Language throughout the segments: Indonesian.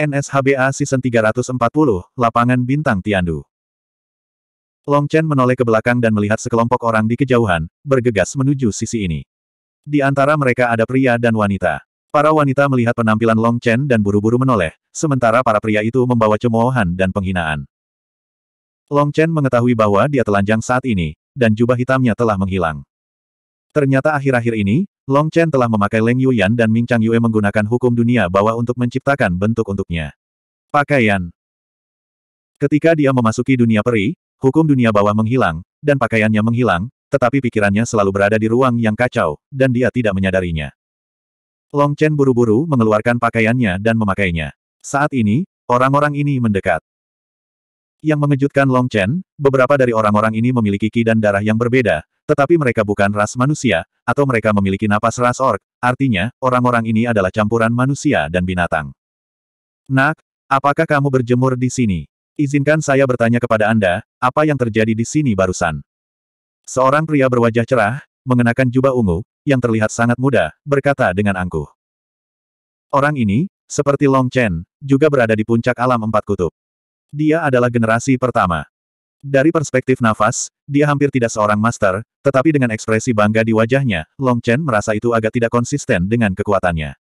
NSHBA Season 340, Lapangan Bintang Tiandu. Long Chen menoleh ke belakang dan melihat sekelompok orang di kejauhan, bergegas menuju sisi ini. Di antara mereka ada pria dan wanita. Para wanita melihat penampilan Long Chen dan buru-buru menoleh, sementara para pria itu membawa cemoohan dan penghinaan. Long Chen mengetahui bahwa dia telanjang saat ini, dan jubah hitamnya telah menghilang. Ternyata akhir-akhir ini, Long Chen telah memakai Leng Yuyan dan Ming Chang Yue menggunakan hukum dunia bawah untuk menciptakan bentuk untuknya. Pakaian Ketika dia memasuki dunia peri, hukum dunia bawah menghilang, dan pakaiannya menghilang, tetapi pikirannya selalu berada di ruang yang kacau, dan dia tidak menyadarinya. Long Chen buru-buru mengeluarkan pakaiannya dan memakainya. Saat ini, orang-orang ini mendekat. Yang mengejutkan Long Chen, beberapa dari orang-orang ini memiliki ki dan darah yang berbeda, tetapi mereka bukan ras manusia, atau mereka memiliki napas ras ork, artinya, orang-orang ini adalah campuran manusia dan binatang. Nak, apakah kamu berjemur di sini? Izinkan saya bertanya kepada Anda, apa yang terjadi di sini barusan? Seorang pria berwajah cerah, mengenakan jubah ungu, yang terlihat sangat muda, berkata dengan angkuh. Orang ini, seperti Long Chen, juga berada di puncak alam empat kutub. Dia adalah generasi pertama. Dari perspektif nafas, dia hampir tidak seorang master, tetapi dengan ekspresi bangga di wajahnya, Long Chen merasa itu agak tidak konsisten dengan kekuatannya.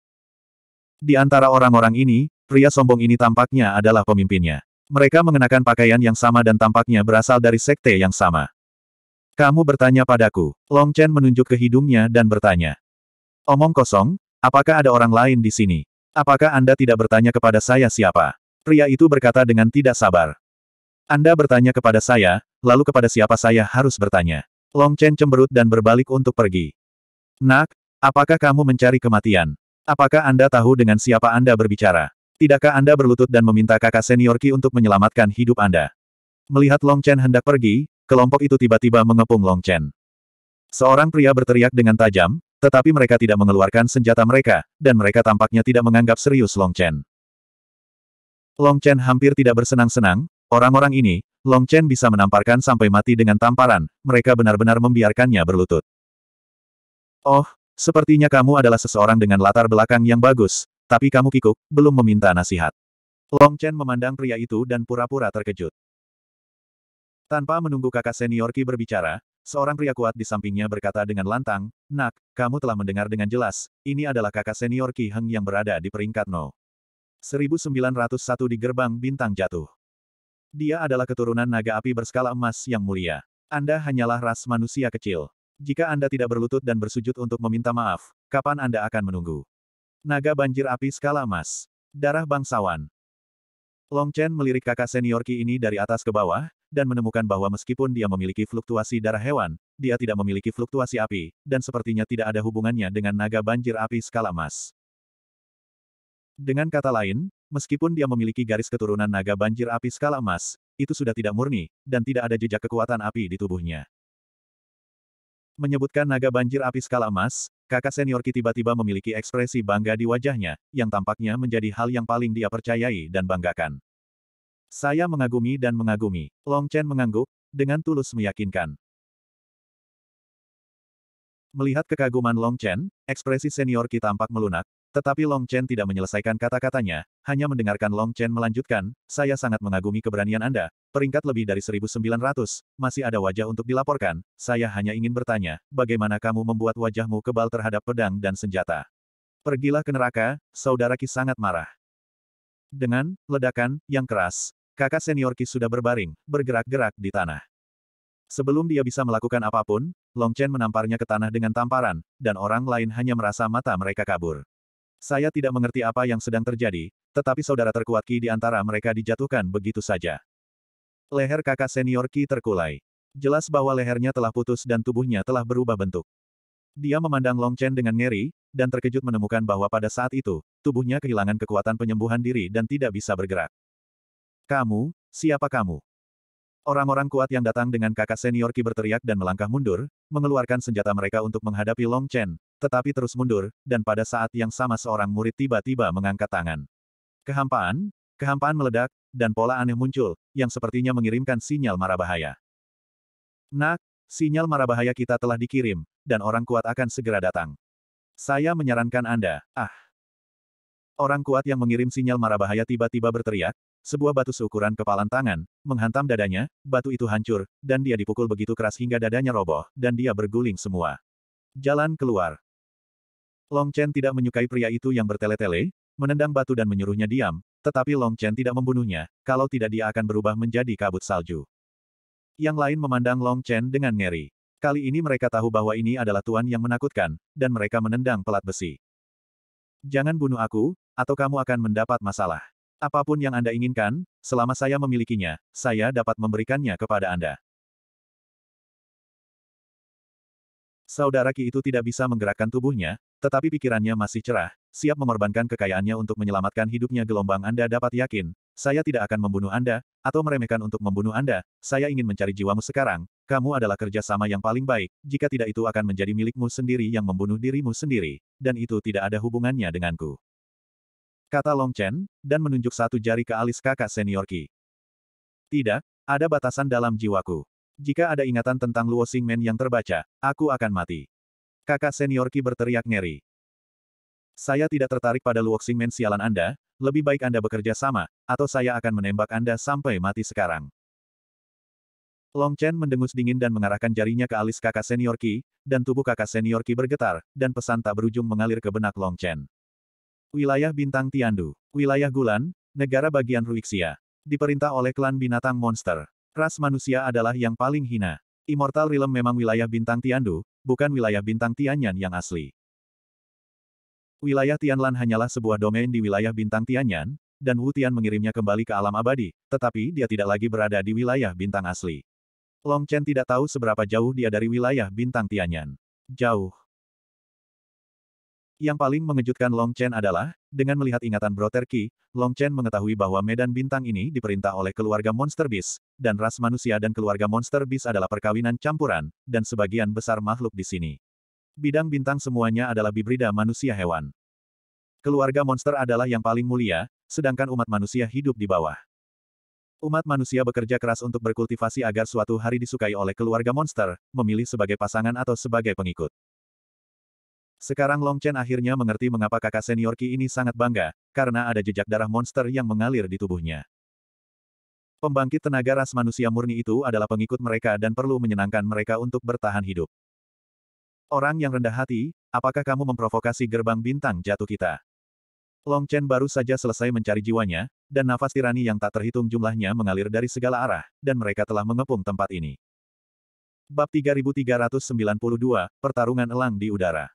Di antara orang-orang ini, pria sombong ini tampaknya adalah pemimpinnya. Mereka mengenakan pakaian yang sama dan tampaknya berasal dari sekte yang sama. Kamu bertanya padaku, Long Chen menunjuk ke hidungnya dan bertanya. Omong kosong, apakah ada orang lain di sini? Apakah Anda tidak bertanya kepada saya siapa? Pria itu berkata dengan tidak sabar. Anda bertanya kepada saya, lalu kepada siapa saya harus bertanya. Long Chen cemberut dan berbalik untuk pergi. Nak, apakah kamu mencari kematian? Apakah Anda tahu dengan siapa Anda berbicara? Tidakkah Anda berlutut dan meminta kakak senior Ki untuk menyelamatkan hidup Anda? Melihat Long Chen hendak pergi, kelompok itu tiba-tiba mengepung Long Chen. Seorang pria berteriak dengan tajam, tetapi mereka tidak mengeluarkan senjata mereka, dan mereka tampaknya tidak menganggap serius Long Chen. Long Chen hampir tidak bersenang-senang, Orang-orang ini, Long Chen bisa menamparkan sampai mati dengan tamparan, mereka benar-benar membiarkannya berlutut. Oh, sepertinya kamu adalah seseorang dengan latar belakang yang bagus, tapi kamu kikuk, belum meminta nasihat. Long Chen memandang pria itu dan pura-pura terkejut. Tanpa menunggu kakak senior Ki berbicara, seorang pria kuat di sampingnya berkata dengan lantang, Nak, kamu telah mendengar dengan jelas, ini adalah kakak senior Ki Heng yang berada di peringkat No. 1901 di gerbang bintang jatuh. Dia adalah keturunan naga api berskala emas yang mulia. Anda hanyalah ras manusia kecil. Jika Anda tidak berlutut dan bersujud untuk meminta maaf, kapan Anda akan menunggu? Naga banjir api skala emas. Darah bangsawan. Long Chen melirik kakak senior Ki ini dari atas ke bawah, dan menemukan bahwa meskipun dia memiliki fluktuasi darah hewan, dia tidak memiliki fluktuasi api, dan sepertinya tidak ada hubungannya dengan naga banjir api skala emas. Dengan kata lain, Meskipun dia memiliki garis keturunan naga banjir api skala emas, itu sudah tidak murni, dan tidak ada jejak kekuatan api di tubuhnya. Menyebutkan naga banjir api skala emas, kakak senior Ki tiba-tiba memiliki ekspresi bangga di wajahnya, yang tampaknya menjadi hal yang paling dia percayai dan banggakan. Saya mengagumi dan mengagumi. Long Chen mengangguk, dengan tulus meyakinkan. Melihat kekaguman Long Chen, ekspresi senior Ki tampak melunak, tetapi Long Chen tidak menyelesaikan kata-katanya, hanya mendengarkan Long Chen melanjutkan, saya sangat mengagumi keberanian Anda, peringkat lebih dari 1900, masih ada wajah untuk dilaporkan, saya hanya ingin bertanya, bagaimana kamu membuat wajahmu kebal terhadap pedang dan senjata? Pergilah ke neraka, saudara Ki sangat marah. Dengan ledakan yang keras, kakak senior Ki sudah berbaring, bergerak-gerak di tanah. Sebelum dia bisa melakukan apapun, Long Chen menamparnya ke tanah dengan tamparan, dan orang lain hanya merasa mata mereka kabur. Saya tidak mengerti apa yang sedang terjadi, tetapi saudara terkuat Ki di antara mereka dijatuhkan begitu saja. Leher kakak senior Ki terkulai. Jelas bahwa lehernya telah putus dan tubuhnya telah berubah bentuk. Dia memandang Long Chen dengan ngeri, dan terkejut menemukan bahwa pada saat itu, tubuhnya kehilangan kekuatan penyembuhan diri dan tidak bisa bergerak. Kamu, siapa kamu? Orang-orang kuat yang datang dengan kakak senior Ki berteriak dan melangkah mundur, mengeluarkan senjata mereka untuk menghadapi Long Chen, tetapi terus mundur, dan pada saat yang sama seorang murid tiba-tiba mengangkat tangan. Kehampaan, kehampaan meledak, dan pola aneh muncul, yang sepertinya mengirimkan sinyal mara bahaya. Nak, sinyal mara bahaya kita telah dikirim, dan orang kuat akan segera datang. Saya menyarankan Anda, ah. Orang kuat yang mengirim sinyal mara bahaya tiba-tiba berteriak, sebuah batu seukuran kepalan tangan, menghantam dadanya, batu itu hancur, dan dia dipukul begitu keras hingga dadanya roboh, dan dia berguling semua. Jalan keluar. Long Chen tidak menyukai pria itu yang bertele-tele, menendang batu dan menyuruhnya diam, tetapi Long Chen tidak membunuhnya, kalau tidak dia akan berubah menjadi kabut salju. Yang lain memandang Long Chen dengan ngeri. Kali ini mereka tahu bahwa ini adalah tuan yang menakutkan, dan mereka menendang pelat besi. Jangan bunuh aku, atau kamu akan mendapat masalah. Apapun yang Anda inginkan, selama saya memilikinya, saya dapat memberikannya kepada Anda. Saudara Ki itu tidak bisa menggerakkan tubuhnya, tetapi pikirannya masih cerah, siap mengorbankan kekayaannya untuk menyelamatkan hidupnya gelombang Anda dapat yakin, saya tidak akan membunuh Anda, atau meremehkan untuk membunuh Anda, saya ingin mencari jiwamu sekarang, kamu adalah kerjasama yang paling baik, jika tidak itu akan menjadi milikmu sendiri yang membunuh dirimu sendiri, dan itu tidak ada hubungannya denganku kata Long Chen, dan menunjuk satu jari ke alis kakak senior Qi. Tidak, ada batasan dalam jiwaku. Jika ada ingatan tentang Luo Xingmen yang terbaca, aku akan mati. Kakak senior Qi berteriak ngeri. Saya tidak tertarik pada Luo Xingmen sialan Anda, lebih baik Anda bekerja sama, atau saya akan menembak Anda sampai mati sekarang. Long Chen mendengus dingin dan mengarahkan jarinya ke alis kakak senior Qi, dan tubuh kakak senior Qi bergetar, dan pesan tak berujung mengalir ke benak Long Chen. Wilayah Bintang Tiandu. Wilayah Gulan, negara bagian Ruixia. Diperintah oleh klan binatang monster. Ras manusia adalah yang paling hina. Immortal Realm memang wilayah Bintang Tiandu, bukan wilayah Bintang Tianyan yang asli. Wilayah Tianlan hanyalah sebuah domain di wilayah Bintang Tianyan, dan Wu Tian mengirimnya kembali ke alam abadi, tetapi dia tidak lagi berada di wilayah Bintang asli. Long Chen tidak tahu seberapa jauh dia dari wilayah Bintang Tianyan. Jauh. Yang paling mengejutkan Long Chen adalah, dengan melihat ingatan Brother Qi, Long Chen mengetahui bahwa medan bintang ini diperintah oleh keluarga Monster Beast, dan ras manusia dan keluarga Monster Beast adalah perkawinan campuran, dan sebagian besar makhluk di sini. Bidang bintang semuanya adalah bibrida manusia hewan. Keluarga monster adalah yang paling mulia, sedangkan umat manusia hidup di bawah. Umat manusia bekerja keras untuk berkultivasi agar suatu hari disukai oleh keluarga monster, memilih sebagai pasangan atau sebagai pengikut. Sekarang Long Chen akhirnya mengerti mengapa kakak senior Ki ini sangat bangga, karena ada jejak darah monster yang mengalir di tubuhnya. Pembangkit tenaga ras manusia murni itu adalah pengikut mereka dan perlu menyenangkan mereka untuk bertahan hidup. Orang yang rendah hati, apakah kamu memprovokasi gerbang bintang jatuh kita? Long Chen baru saja selesai mencari jiwanya, dan nafas tirani yang tak terhitung jumlahnya mengalir dari segala arah, dan mereka telah mengepung tempat ini. Bab 3392, Pertarungan Elang di Udara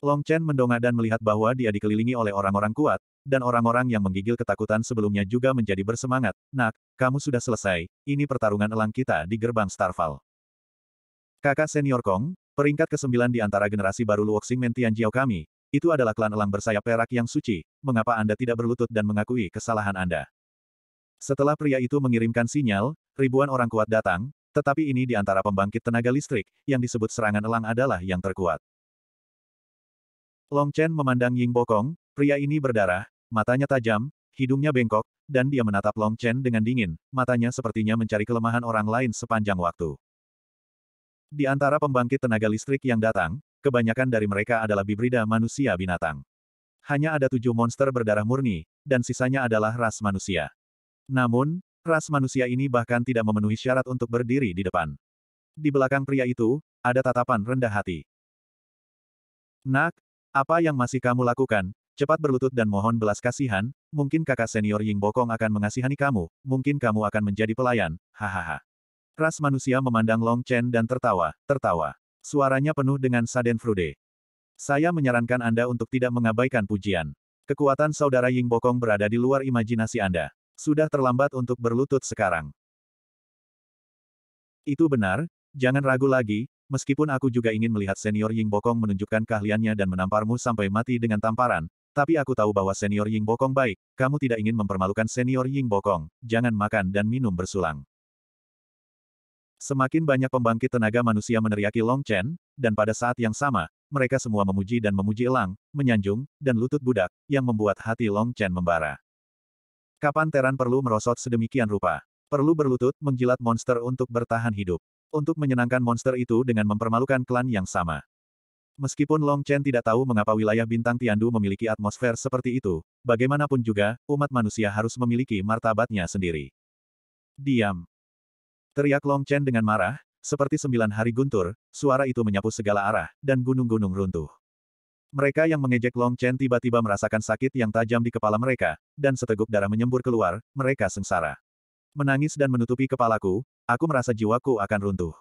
Long Chen mendongak dan melihat bahwa dia dikelilingi oleh orang-orang kuat, dan orang-orang yang menggigil ketakutan sebelumnya juga menjadi bersemangat. Nak, kamu sudah selesai, ini pertarungan elang kita di gerbang Starfall. Kakak senior Kong, peringkat ke-9 di antara generasi baru Luoxing Mentian Jiao kami, itu adalah klan elang bersayap perak yang suci, mengapa Anda tidak berlutut dan mengakui kesalahan Anda? Setelah pria itu mengirimkan sinyal, ribuan orang kuat datang, tetapi ini di antara pembangkit tenaga listrik, yang disebut serangan elang adalah yang terkuat. Long Chen memandang Ying Bokong, pria ini berdarah, matanya tajam, hidungnya bengkok, dan dia menatap Long Chen dengan dingin, matanya sepertinya mencari kelemahan orang lain sepanjang waktu. Di antara pembangkit tenaga listrik yang datang, kebanyakan dari mereka adalah bibrida manusia binatang. Hanya ada tujuh monster berdarah murni, dan sisanya adalah ras manusia. Namun, ras manusia ini bahkan tidak memenuhi syarat untuk berdiri di depan. Di belakang pria itu, ada tatapan rendah hati. Nak, apa yang masih kamu lakukan? Cepat berlutut dan mohon belas kasihan, mungkin kakak senior Ying Bokong akan mengasihani kamu, mungkin kamu akan menjadi pelayan, hahaha. Ras manusia memandang Long Chen dan tertawa, tertawa. Suaranya penuh dengan saden frude. Saya menyarankan Anda untuk tidak mengabaikan pujian. Kekuatan saudara Ying Bokong berada di luar imajinasi Anda. Sudah terlambat untuk berlutut sekarang. Itu benar, jangan ragu lagi, Meskipun aku juga ingin melihat senior Ying Bokong menunjukkan keahliannya dan menamparmu sampai mati dengan tamparan, tapi aku tahu bahwa senior Ying Bokong baik, kamu tidak ingin mempermalukan senior Ying Bokong, jangan makan dan minum bersulang. Semakin banyak pembangkit tenaga manusia meneriaki Long Chen, dan pada saat yang sama, mereka semua memuji dan memuji elang, menyanjung, dan lutut budak, yang membuat hati Long Chen membara. Kapan Teran perlu merosot sedemikian rupa? Perlu berlutut, menjilat monster untuk bertahan hidup untuk menyenangkan monster itu dengan mempermalukan klan yang sama. Meskipun Long Chen tidak tahu mengapa wilayah bintang Tiandu memiliki atmosfer seperti itu, bagaimanapun juga, umat manusia harus memiliki martabatnya sendiri. Diam. Teriak Long Chen dengan marah, seperti sembilan hari guntur, suara itu menyapu segala arah, dan gunung-gunung runtuh. Mereka yang mengejek Long Chen tiba-tiba merasakan sakit yang tajam di kepala mereka, dan seteguk darah menyembur keluar, mereka sengsara. Menangis dan menutupi kepalaku, Aku merasa jiwaku akan runtuh.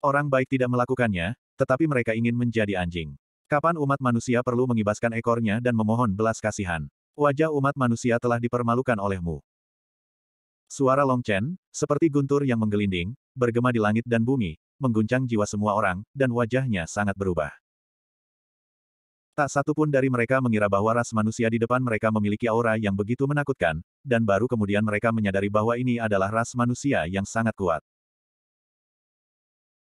Orang baik tidak melakukannya, tetapi mereka ingin menjadi anjing. Kapan umat manusia perlu mengibaskan ekornya dan memohon belas kasihan? Wajah umat manusia telah dipermalukan olehmu. Suara Long Chen, seperti guntur yang menggelinding, bergema di langit dan bumi, mengguncang jiwa semua orang, dan wajahnya sangat berubah. Tak satu pun dari mereka mengira bahwa ras manusia di depan mereka memiliki aura yang begitu menakutkan, dan baru kemudian mereka menyadari bahwa ini adalah ras manusia yang sangat kuat.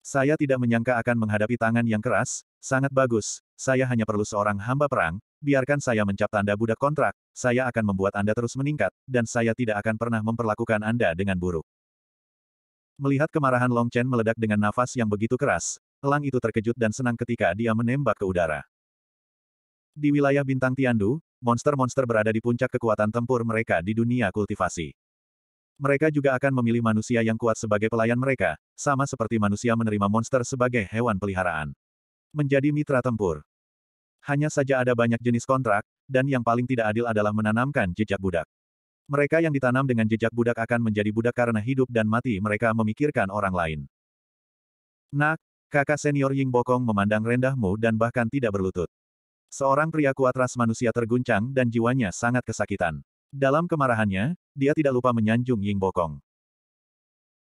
Saya tidak menyangka akan menghadapi tangan yang keras, sangat bagus, saya hanya perlu seorang hamba perang, biarkan saya mencap tanda budak kontrak, saya akan membuat Anda terus meningkat, dan saya tidak akan pernah memperlakukan Anda dengan buruk. Melihat kemarahan Long Chen meledak dengan nafas yang begitu keras, Elang itu terkejut dan senang ketika dia menembak ke udara. Di wilayah bintang Tiandu, monster-monster berada di puncak kekuatan tempur mereka di dunia kultivasi. Mereka juga akan memilih manusia yang kuat sebagai pelayan mereka, sama seperti manusia menerima monster sebagai hewan peliharaan. Menjadi mitra tempur. Hanya saja ada banyak jenis kontrak, dan yang paling tidak adil adalah menanamkan jejak budak. Mereka yang ditanam dengan jejak budak akan menjadi budak karena hidup dan mati mereka memikirkan orang lain. Nak, kakak senior Ying Bokong memandang rendahmu dan bahkan tidak berlutut. Seorang pria kuat ras manusia terguncang dan jiwanya sangat kesakitan. Dalam kemarahannya, dia tidak lupa menyanjung Ying Bokong.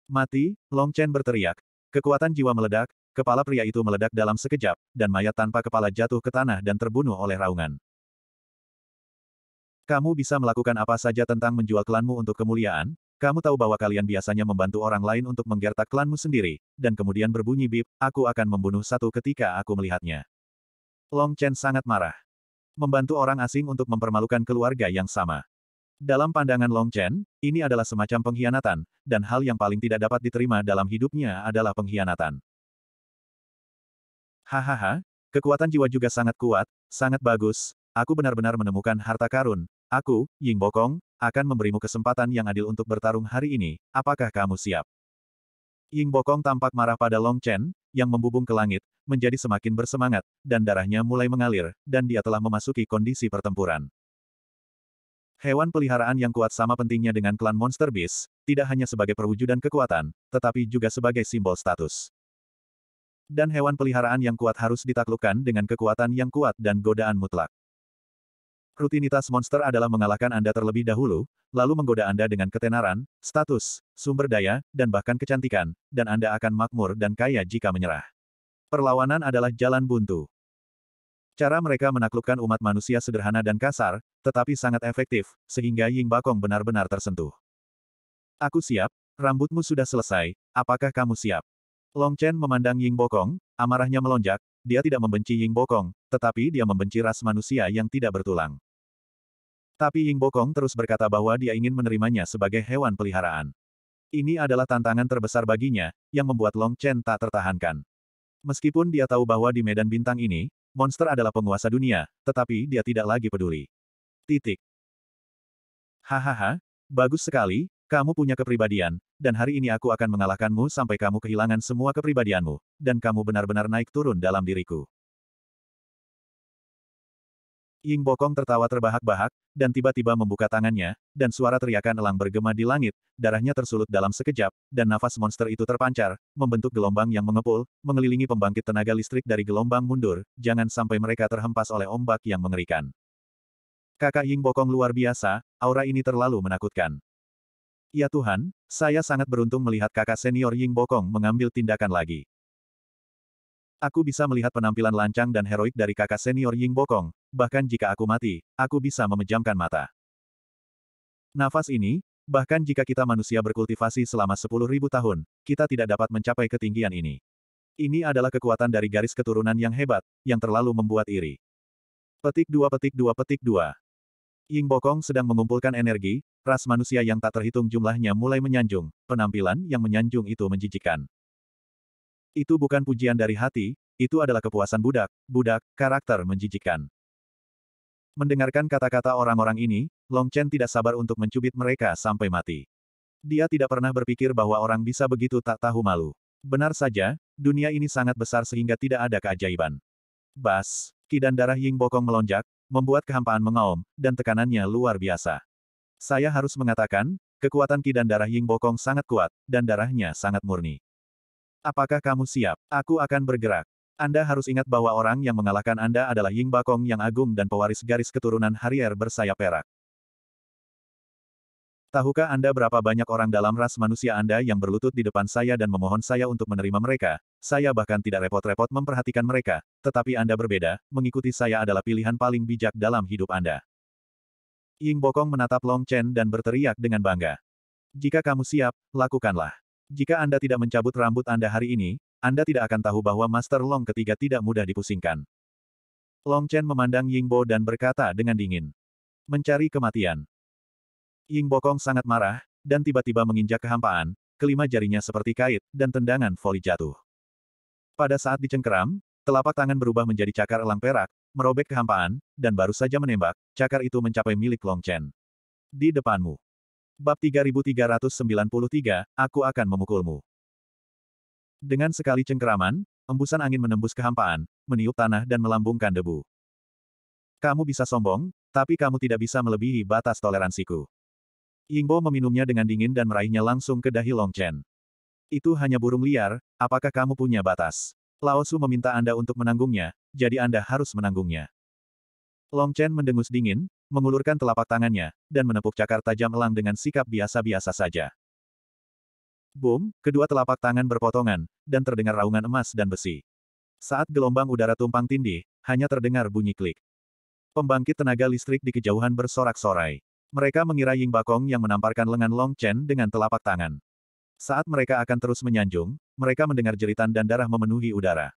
Mati, Long Chen berteriak. Kekuatan jiwa meledak, kepala pria itu meledak dalam sekejap, dan mayat tanpa kepala jatuh ke tanah dan terbunuh oleh raungan. Kamu bisa melakukan apa saja tentang menjual klanmu untuk kemuliaan, kamu tahu bahwa kalian biasanya membantu orang lain untuk menggertak klanmu sendiri, dan kemudian berbunyi bip, aku akan membunuh satu ketika aku melihatnya. Long Chen sangat marah. Membantu orang asing untuk mempermalukan keluarga yang sama. Dalam pandangan Long Chen, ini adalah semacam pengkhianatan, dan hal yang paling tidak dapat diterima dalam hidupnya adalah pengkhianatan. Hahaha, kekuatan jiwa juga sangat kuat, sangat bagus, aku benar-benar menemukan harta karun, aku, Ying Bokong, akan memberimu kesempatan yang adil untuk bertarung hari ini, apakah kamu siap? Ying Bokong tampak marah pada Long Chen, yang membubung ke langit, menjadi semakin bersemangat, dan darahnya mulai mengalir, dan dia telah memasuki kondisi pertempuran. Hewan peliharaan yang kuat sama pentingnya dengan klan Monster Beast, tidak hanya sebagai perwujudan kekuatan, tetapi juga sebagai simbol status. Dan hewan peliharaan yang kuat harus ditaklukkan dengan kekuatan yang kuat dan godaan mutlak. Rutinitas monster adalah mengalahkan Anda terlebih dahulu, lalu menggoda Anda dengan ketenaran, status, sumber daya, dan bahkan kecantikan, dan Anda akan makmur dan kaya jika menyerah. Perlawanan adalah jalan buntu. Cara mereka menaklukkan umat manusia sederhana dan kasar, tetapi sangat efektif, sehingga Ying Bakong benar-benar tersentuh. Aku siap, rambutmu sudah selesai, apakah kamu siap? Long Chen memandang Ying Bokong, amarahnya melonjak, dia tidak membenci Ying Bokong, tetapi dia membenci ras manusia yang tidak bertulang. Tapi Ying Bokong terus berkata bahwa dia ingin menerimanya sebagai hewan peliharaan. Ini adalah tantangan terbesar baginya, yang membuat Long Chen tak tertahankan. Meskipun dia tahu bahwa di medan bintang ini, monster adalah penguasa dunia, tetapi dia tidak lagi peduli. Titik. Hahaha, bagus sekali, kamu punya kepribadian, dan hari ini aku akan mengalahkanmu sampai kamu kehilangan semua kepribadianmu, dan kamu benar-benar naik turun dalam diriku. Ying Bokong tertawa terbahak-bahak, dan tiba-tiba membuka tangannya, dan suara teriakan elang bergema di langit, darahnya tersulut dalam sekejap, dan nafas monster itu terpancar, membentuk gelombang yang mengepul, mengelilingi pembangkit tenaga listrik dari gelombang mundur, jangan sampai mereka terhempas oleh ombak yang mengerikan. Kakak Ying Bokong luar biasa, aura ini terlalu menakutkan. Ya Tuhan, saya sangat beruntung melihat kakak senior Ying Bokong mengambil tindakan lagi. Aku bisa melihat penampilan lancang dan heroik dari kakak senior Ying Bokong, bahkan jika aku mati, aku bisa memejamkan mata. Nafas ini, bahkan jika kita manusia berkultivasi selama 10.000 tahun, kita tidak dapat mencapai ketinggian ini. Ini adalah kekuatan dari garis keturunan yang hebat, yang terlalu membuat iri. Petik dua petik dua petik dua. Ying Bokong sedang mengumpulkan energi, ras manusia yang tak terhitung jumlahnya mulai menyanjung, penampilan yang menyanjung itu menjijikan. Itu bukan pujian dari hati, itu adalah kepuasan budak, budak, karakter menjijikan. Mendengarkan kata-kata orang-orang ini, Long Chen tidak sabar untuk mencubit mereka sampai mati. Dia tidak pernah berpikir bahwa orang bisa begitu tak tahu malu. Benar saja, dunia ini sangat besar sehingga tidak ada keajaiban. Bas, ki dan darah Ying Bokong melonjak, membuat kehampaan mengaum, dan tekanannya luar biasa. Saya harus mengatakan, kekuatan ki dan darah Ying Bokong sangat kuat, dan darahnya sangat murni. Apakah kamu siap? Aku akan bergerak. Anda harus ingat bahwa orang yang mengalahkan Anda adalah Ying Bakong yang agung dan pewaris garis keturunan Harrier bersayap perak. Tahukah Anda berapa banyak orang dalam ras manusia Anda yang berlutut di depan saya dan memohon saya untuk menerima mereka? Saya bahkan tidak repot-repot memperhatikan mereka, tetapi Anda berbeda, mengikuti saya adalah pilihan paling bijak dalam hidup Anda. Ying Bokong menatap Long Chen dan berteriak dengan bangga. Jika kamu siap, lakukanlah. Jika Anda tidak mencabut rambut Anda hari ini, Anda tidak akan tahu bahwa Master Long ketiga tidak mudah dipusingkan. Long Chen memandang Ying Bo dan berkata dengan dingin. Mencari kematian. Ying Bo Kong sangat marah, dan tiba-tiba menginjak kehampaan, kelima jarinya seperti kait, dan tendangan voli jatuh. Pada saat dicengkeram, telapak tangan berubah menjadi cakar elang perak, merobek kehampaan, dan baru saja menembak, cakar itu mencapai milik Long Chen. Di depanmu. Bab 3393, Aku akan memukulmu. Dengan sekali cengkeraman, embusan angin menembus kehampaan, meniup tanah dan melambungkan debu. Kamu bisa sombong, tapi kamu tidak bisa melebihi batas toleransiku. Yingbo meminumnya dengan dingin dan meraihnya langsung ke dahi Long Chen. Itu hanya burung liar, apakah kamu punya batas? Lao Su meminta Anda untuk menanggungnya, jadi Anda harus menanggungnya. Long Chen mendengus dingin, mengulurkan telapak tangannya, dan menepuk cakar tajam elang dengan sikap biasa-biasa saja. Boom, kedua telapak tangan berpotongan, dan terdengar raungan emas dan besi. Saat gelombang udara tumpang tindih, hanya terdengar bunyi klik. Pembangkit tenaga listrik di kejauhan bersorak-sorai. Mereka mengira Ying Bakong yang menamparkan lengan Long Chen dengan telapak tangan. Saat mereka akan terus menyanjung, mereka mendengar jeritan dan darah memenuhi udara.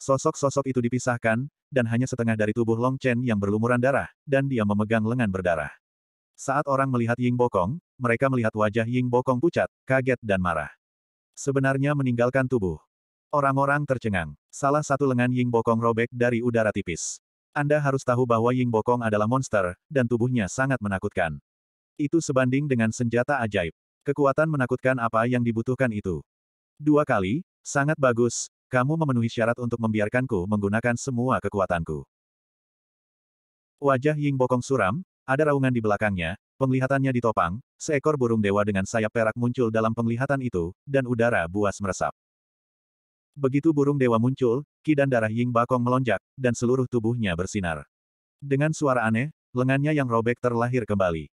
Sosok-sosok itu dipisahkan, dan hanya setengah dari tubuh Long Chen yang berlumuran darah, dan dia memegang lengan berdarah. Saat orang melihat Ying Bokong, mereka melihat wajah Ying Bokong pucat, kaget dan marah. Sebenarnya meninggalkan tubuh. Orang-orang tercengang. Salah satu lengan Ying Bokong robek dari udara tipis. Anda harus tahu bahwa Ying Bokong adalah monster, dan tubuhnya sangat menakutkan. Itu sebanding dengan senjata ajaib. Kekuatan menakutkan apa yang dibutuhkan itu. Dua kali, sangat bagus, kamu memenuhi syarat untuk membiarkanku menggunakan semua kekuatanku. Wajah Ying Bokong suram, ada raungan di belakangnya, penglihatannya ditopang, seekor burung dewa dengan sayap perak muncul dalam penglihatan itu, dan udara buas meresap. Begitu burung dewa muncul, ki dan darah Ying Bakong melonjak, dan seluruh tubuhnya bersinar. Dengan suara aneh, lengannya yang robek terlahir kembali.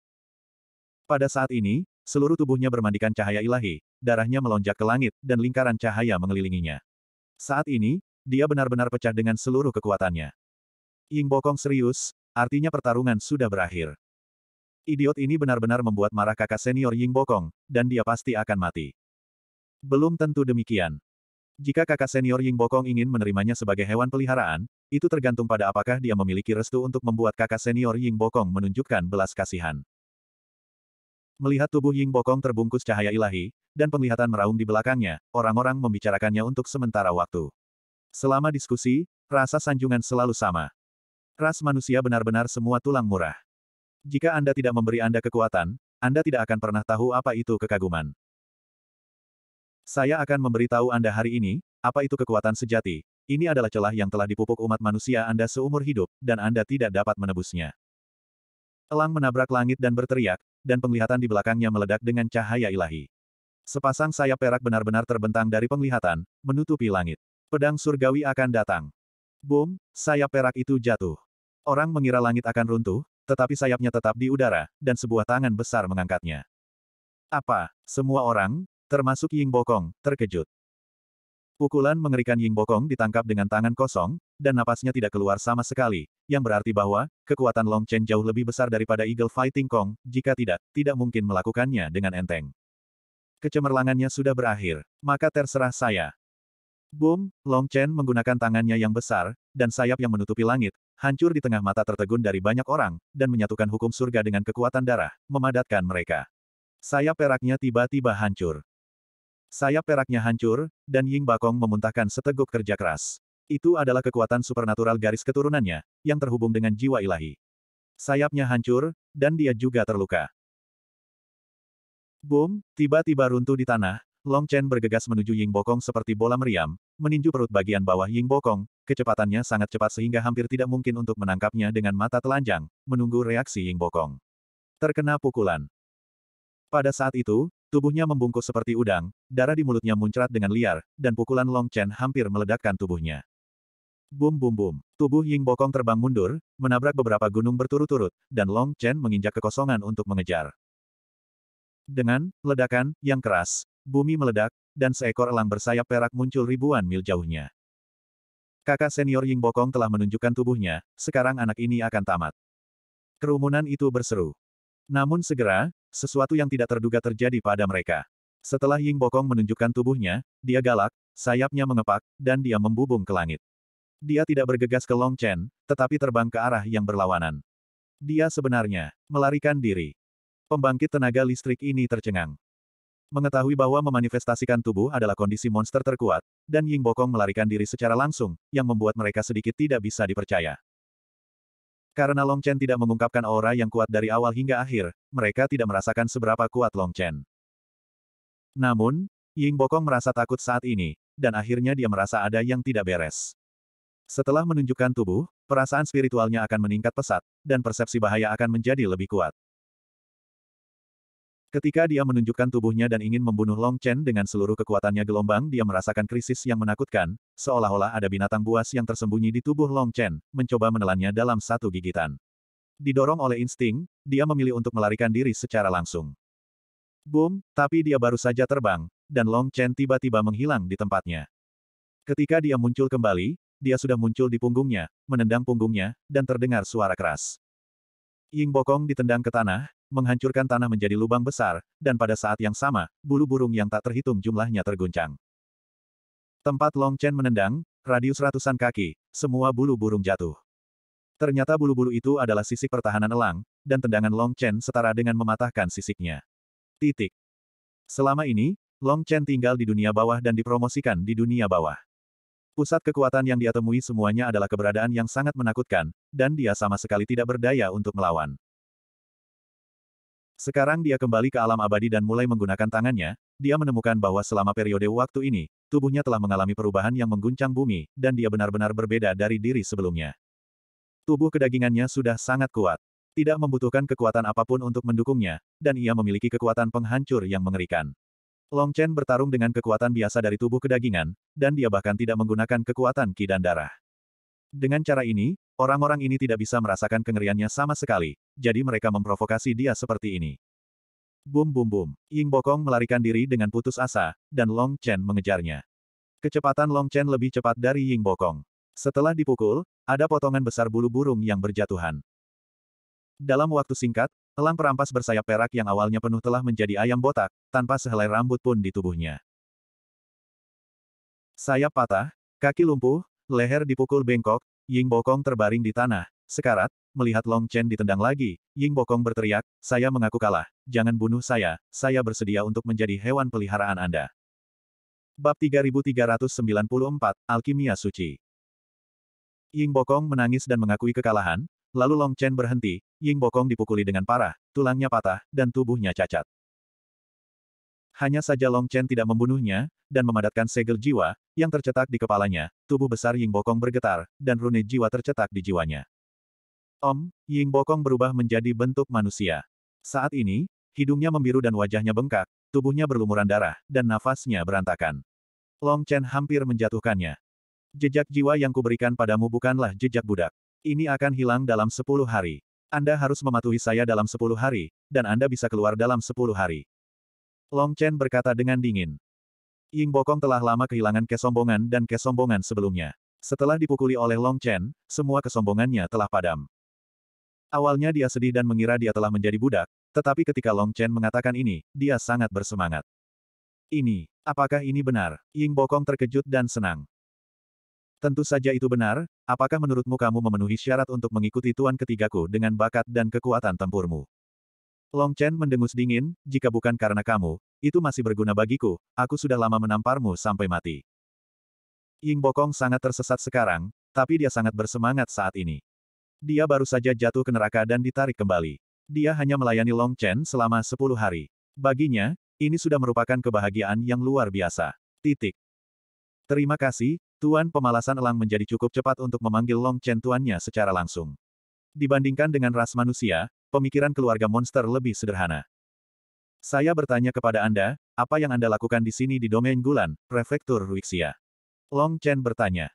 Pada saat ini, seluruh tubuhnya bermandikan cahaya ilahi, darahnya melonjak ke langit, dan lingkaran cahaya mengelilinginya. Saat ini, dia benar-benar pecah dengan seluruh kekuatannya. Ying Bokong serius, artinya pertarungan sudah berakhir. Idiot ini benar-benar membuat marah kakak senior Ying Bokong, dan dia pasti akan mati. Belum tentu demikian. Jika kakak senior Ying Bokong ingin menerimanya sebagai hewan peliharaan, itu tergantung pada apakah dia memiliki restu untuk membuat kakak senior Ying Bokong menunjukkan belas kasihan. Melihat tubuh Ying Bokong terbungkus cahaya ilahi, dan penglihatan meraung di belakangnya, orang-orang membicarakannya untuk sementara waktu. Selama diskusi, rasa sanjungan selalu sama. Ras manusia benar-benar semua tulang murah. Jika Anda tidak memberi Anda kekuatan, Anda tidak akan pernah tahu apa itu kekaguman. Saya akan memberitahu Anda hari ini, apa itu kekuatan sejati. Ini adalah celah yang telah dipupuk umat manusia Anda seumur hidup, dan Anda tidak dapat menebusnya. Elang menabrak langit dan berteriak, dan penglihatan di belakangnya meledak dengan cahaya ilahi. Sepasang sayap perak benar-benar terbentang dari penglihatan, menutupi langit. Pedang surgawi akan datang. Boom, sayap perak itu jatuh. Orang mengira langit akan runtuh, tetapi sayapnya tetap di udara, dan sebuah tangan besar mengangkatnya. Apa? Semua orang, termasuk Ying Bokong, terkejut. Pukulan mengerikan Ying Bokong ditangkap dengan tangan kosong, dan napasnya tidak keluar sama sekali, yang berarti bahwa, kekuatan Long Chen jauh lebih besar daripada Eagle Fighting Kong, jika tidak, tidak mungkin melakukannya dengan enteng kecemerlangannya sudah berakhir, maka terserah saya. Boom, Long Chen menggunakan tangannya yang besar, dan sayap yang menutupi langit, hancur di tengah mata tertegun dari banyak orang, dan menyatukan hukum surga dengan kekuatan darah, memadatkan mereka. Sayap peraknya tiba-tiba hancur. Sayap peraknya hancur, dan Ying Bakong memuntahkan seteguk kerja keras. Itu adalah kekuatan supernatural garis keturunannya, yang terhubung dengan jiwa ilahi. Sayapnya hancur, dan dia juga terluka. Boom, tiba-tiba runtuh di tanah, Long Chen bergegas menuju Ying Bokong seperti bola meriam, meninju perut bagian bawah Ying Bokong, kecepatannya sangat cepat sehingga hampir tidak mungkin untuk menangkapnya dengan mata telanjang, menunggu reaksi Ying Bokong. Terkena pukulan. Pada saat itu, tubuhnya membungkus seperti udang, darah di mulutnya muncrat dengan liar, dan pukulan Long Chen hampir meledakkan tubuhnya. Boom, boom, boom! tubuh Ying Bokong terbang mundur, menabrak beberapa gunung berturut-turut, dan Long Chen menginjak kekosongan untuk mengejar. Dengan ledakan yang keras, bumi meledak, dan seekor elang bersayap perak muncul ribuan mil jauhnya. Kakak senior Ying Bokong telah menunjukkan tubuhnya, sekarang anak ini akan tamat. Kerumunan itu berseru. Namun segera, sesuatu yang tidak terduga terjadi pada mereka. Setelah Ying Bokong menunjukkan tubuhnya, dia galak, sayapnya mengepak, dan dia membubung ke langit. Dia tidak bergegas ke Long Chen, tetapi terbang ke arah yang berlawanan. Dia sebenarnya melarikan diri. Pembangkit tenaga listrik ini tercengang. Mengetahui bahwa memanifestasikan tubuh adalah kondisi monster terkuat, dan Ying Bokong melarikan diri secara langsung, yang membuat mereka sedikit tidak bisa dipercaya. Karena Long Chen tidak mengungkapkan aura yang kuat dari awal hingga akhir, mereka tidak merasakan seberapa kuat Long Chen. Namun, Ying Bokong merasa takut saat ini, dan akhirnya dia merasa ada yang tidak beres. Setelah menunjukkan tubuh, perasaan spiritualnya akan meningkat pesat, dan persepsi bahaya akan menjadi lebih kuat. Ketika dia menunjukkan tubuhnya dan ingin membunuh Long Chen dengan seluruh kekuatannya gelombang dia merasakan krisis yang menakutkan, seolah-olah ada binatang buas yang tersembunyi di tubuh Long Chen, mencoba menelannya dalam satu gigitan. Didorong oleh insting, dia memilih untuk melarikan diri secara langsung. Boom, tapi dia baru saja terbang, dan Long Chen tiba-tiba menghilang di tempatnya. Ketika dia muncul kembali, dia sudah muncul di punggungnya, menendang punggungnya, dan terdengar suara keras. Ying Bokong ditendang ke tanah, menghancurkan tanah menjadi lubang besar, dan pada saat yang sama, bulu burung yang tak terhitung jumlahnya terguncang. Tempat Long Chen menendang, radius ratusan kaki, semua bulu burung jatuh. Ternyata bulu-bulu itu adalah sisik pertahanan elang, dan tendangan Long Chen setara dengan mematahkan sisiknya. Titik. Selama ini, Long Chen tinggal di dunia bawah dan dipromosikan di dunia bawah. Pusat kekuatan yang dia temui semuanya adalah keberadaan yang sangat menakutkan, dan dia sama sekali tidak berdaya untuk melawan. Sekarang dia kembali ke alam abadi dan mulai menggunakan tangannya, dia menemukan bahwa selama periode waktu ini, tubuhnya telah mengalami perubahan yang mengguncang bumi, dan dia benar-benar berbeda dari diri sebelumnya. Tubuh kedagingannya sudah sangat kuat. Tidak membutuhkan kekuatan apapun untuk mendukungnya, dan ia memiliki kekuatan penghancur yang mengerikan. Long Chen bertarung dengan kekuatan biasa dari tubuh kedagingan, dan dia bahkan tidak menggunakan kekuatan ki dan darah. Dengan cara ini, orang-orang ini tidak bisa merasakan kengeriannya sama sekali, jadi mereka memprovokasi dia seperti ini. Bum bum bum, Ying Bokong melarikan diri dengan putus asa, dan Long Chen mengejarnya. Kecepatan Long Chen lebih cepat dari Ying Bokong. Setelah dipukul, ada potongan besar bulu burung yang berjatuhan. Dalam waktu singkat, elang perampas bersayap perak yang awalnya penuh telah menjadi ayam botak, tanpa sehelai rambut pun di tubuhnya. Sayap patah, kaki lumpuh, Leher dipukul bengkok, Ying Bokong terbaring di tanah, sekarat, melihat Long Chen ditendang lagi, Ying Bokong berteriak, saya mengaku kalah, jangan bunuh saya, saya bersedia untuk menjadi hewan peliharaan Anda. Bab 3394, Alkimia Suci Ying Bokong menangis dan mengakui kekalahan, lalu Long Chen berhenti, Ying Bokong dipukuli dengan parah, tulangnya patah, dan tubuhnya cacat. Hanya saja Long Chen tidak membunuhnya, dan memadatkan segel jiwa, yang tercetak di kepalanya, tubuh besar Ying Bokong bergetar, dan rune jiwa tercetak di jiwanya. Om, Ying Bokong berubah menjadi bentuk manusia. Saat ini, hidungnya membiru dan wajahnya bengkak, tubuhnya berlumuran darah, dan nafasnya berantakan. Long Chen hampir menjatuhkannya. Jejak jiwa yang kuberikan padamu bukanlah jejak budak. Ini akan hilang dalam sepuluh hari. Anda harus mematuhi saya dalam sepuluh hari, dan Anda bisa keluar dalam sepuluh hari. Long Chen berkata dengan dingin. Ying Bokong telah lama kehilangan kesombongan dan kesombongan sebelumnya. Setelah dipukuli oleh Long Chen, semua kesombongannya telah padam. Awalnya dia sedih dan mengira dia telah menjadi budak, tetapi ketika Long Chen mengatakan ini, dia sangat bersemangat. Ini, apakah ini benar? Ying Bokong terkejut dan senang. Tentu saja itu benar, apakah menurutmu kamu memenuhi syarat untuk mengikuti tuan ketigaku dengan bakat dan kekuatan tempurmu? Long Chen mendengus dingin, jika bukan karena kamu, itu masih berguna bagiku, aku sudah lama menamparmu sampai mati. Ying Bokong sangat tersesat sekarang, tapi dia sangat bersemangat saat ini. Dia baru saja jatuh ke neraka dan ditarik kembali. Dia hanya melayani Long Chen selama 10 hari. Baginya, ini sudah merupakan kebahagiaan yang luar biasa. Titik. Terima kasih, Tuan Pemalasan Elang menjadi cukup cepat untuk memanggil Long Chen tuannya secara langsung. Dibandingkan dengan ras manusia, pemikiran keluarga monster lebih sederhana. Saya bertanya kepada Anda, apa yang Anda lakukan di sini di domain Gulan, Prefektur Ruixia? Long Chen bertanya.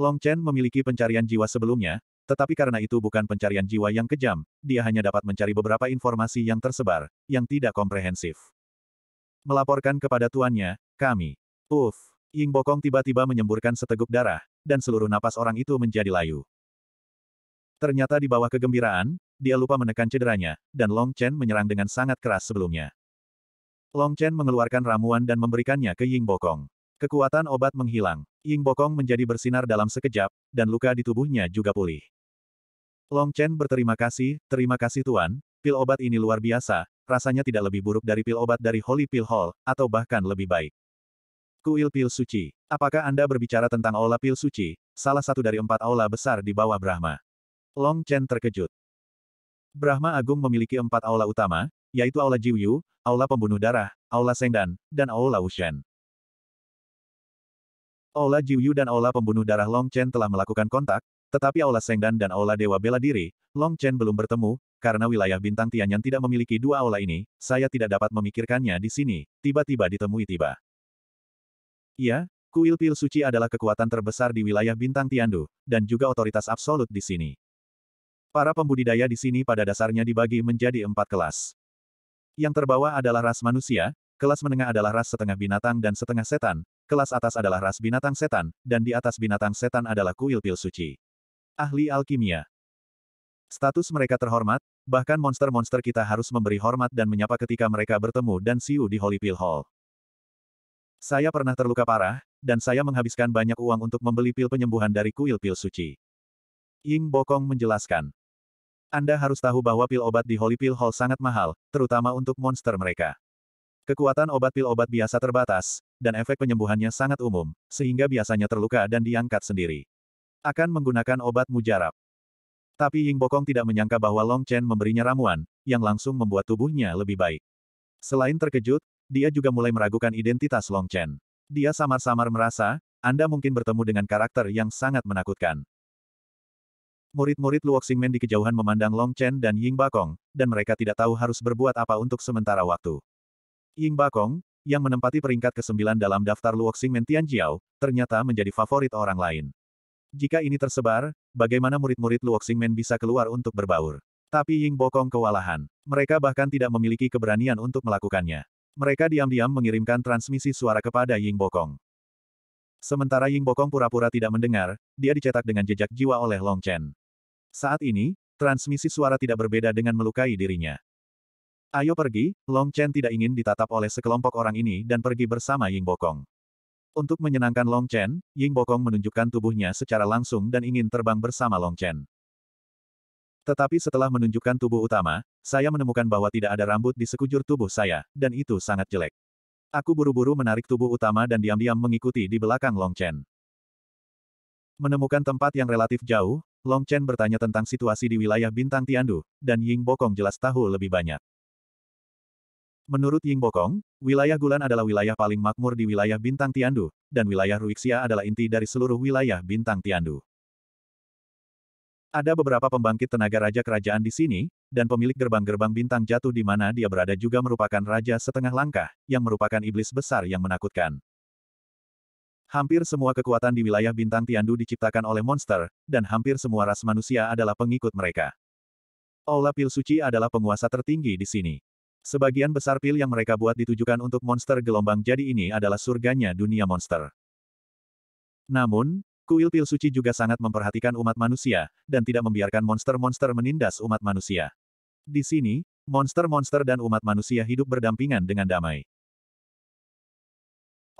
Long Chen memiliki pencarian jiwa sebelumnya, tetapi karena itu bukan pencarian jiwa yang kejam, dia hanya dapat mencari beberapa informasi yang tersebar, yang tidak komprehensif. Melaporkan kepada tuannya, kami. Uff, Ying Bokong tiba-tiba menyemburkan seteguk darah, dan seluruh napas orang itu menjadi layu. Ternyata di bawah kegembiraan, dia lupa menekan cederanya, dan Long Chen menyerang dengan sangat keras sebelumnya. Long Chen mengeluarkan ramuan dan memberikannya ke Ying Bokong. Kekuatan obat menghilang. Ying Bokong menjadi bersinar dalam sekejap, dan luka di tubuhnya juga pulih. Long Chen berterima kasih, terima kasih Tuan, pil obat ini luar biasa, rasanya tidak lebih buruk dari pil obat dari Holy Pill Hall, atau bahkan lebih baik. Kuil Pil Suci. Apakah Anda berbicara tentang Aula Pil Suci, salah satu dari empat aula besar di bawah Brahma? Long Chen terkejut. Brahma Agung memiliki empat aula utama, yaitu Aula Jiuyu, Aula Pembunuh Darah, Aula Sengdan, dan Aula Wushen. Aula Jiuyu dan Aula Pembunuh Darah Long Chen telah melakukan kontak, tetapi Aula Sengdan dan Aula Dewa Bela Diri, Long Chen belum bertemu, karena wilayah bintang Tianyan tidak memiliki dua aula ini, saya tidak dapat memikirkannya di sini, tiba-tiba ditemui tiba. Ya, kuil pil suci adalah kekuatan terbesar di wilayah bintang Tiandu, dan juga otoritas absolut di sini. Para pembudidaya di sini pada dasarnya dibagi menjadi empat kelas. Yang terbawah adalah ras manusia, kelas menengah adalah ras setengah binatang dan setengah setan, kelas atas adalah ras binatang setan, dan di atas binatang setan adalah kuil pil suci. Ahli alkimia. Status mereka terhormat, bahkan monster-monster kita harus memberi hormat dan menyapa ketika mereka bertemu dan siu di Holy Pill Hall. Saya pernah terluka parah, dan saya menghabiskan banyak uang untuk membeli pil penyembuhan dari kuil pil suci. Ying Bokong menjelaskan. Anda harus tahu bahwa pil obat di Holy Pill Hall sangat mahal, terutama untuk monster mereka. Kekuatan obat pil obat biasa terbatas, dan efek penyembuhannya sangat umum, sehingga biasanya terluka dan diangkat sendiri. Akan menggunakan obat mujarab. Tapi Ying Bokong tidak menyangka bahwa Long Chen memberinya ramuan, yang langsung membuat tubuhnya lebih baik. Selain terkejut, dia juga mulai meragukan identitas Long Chen. Dia samar-samar merasa, Anda mungkin bertemu dengan karakter yang sangat menakutkan. Murid-murid Luok Xingmen di kejauhan memandang Long Chen dan Ying Bakong, dan mereka tidak tahu harus berbuat apa untuk sementara waktu. Ying Bakong, yang menempati peringkat ke-9 dalam daftar Luok Xingmen Tianjiao, ternyata menjadi favorit orang lain. Jika ini tersebar, bagaimana murid-murid Luok Xingmen bisa keluar untuk berbaur? Tapi Ying Bokong kewalahan. Mereka bahkan tidak memiliki keberanian untuk melakukannya. Mereka diam-diam mengirimkan transmisi suara kepada Ying Bokong. Sementara Ying Bokong pura-pura tidak mendengar, dia dicetak dengan jejak jiwa oleh Long Chen. Saat ini, transmisi suara tidak berbeda dengan melukai dirinya. Ayo pergi, Long Chen tidak ingin ditatap oleh sekelompok orang ini dan pergi bersama Ying Bokong. Untuk menyenangkan Long Chen, Ying Bokong menunjukkan tubuhnya secara langsung dan ingin terbang bersama Long Chen. Tetapi setelah menunjukkan tubuh utama, saya menemukan bahwa tidak ada rambut di sekujur tubuh saya, dan itu sangat jelek. Aku buru-buru menarik tubuh utama dan diam-diam mengikuti di belakang Long Chen. Menemukan tempat yang relatif jauh, Long Chen bertanya tentang situasi di wilayah Bintang Tiandu, dan Ying Bokong jelas tahu lebih banyak. Menurut Ying Bokong, wilayah Gulan adalah wilayah paling makmur di wilayah Bintang Tiandu, dan wilayah Ruixia adalah inti dari seluruh wilayah Bintang Tiandu. Ada beberapa pembangkit tenaga raja kerajaan di sini, dan pemilik gerbang-gerbang bintang jatuh di mana dia berada juga merupakan raja setengah langkah, yang merupakan iblis besar yang menakutkan. Hampir semua kekuatan di wilayah bintang Tiandu diciptakan oleh monster, dan hampir semua ras manusia adalah pengikut mereka. Aula Pil Suci adalah penguasa tertinggi di sini. Sebagian besar pil yang mereka buat ditujukan untuk monster gelombang jadi ini adalah surganya dunia monster. Namun, kuil pil suci juga sangat memperhatikan umat manusia, dan tidak membiarkan monster-monster menindas umat manusia. Di sini, monster-monster dan umat manusia hidup berdampingan dengan damai.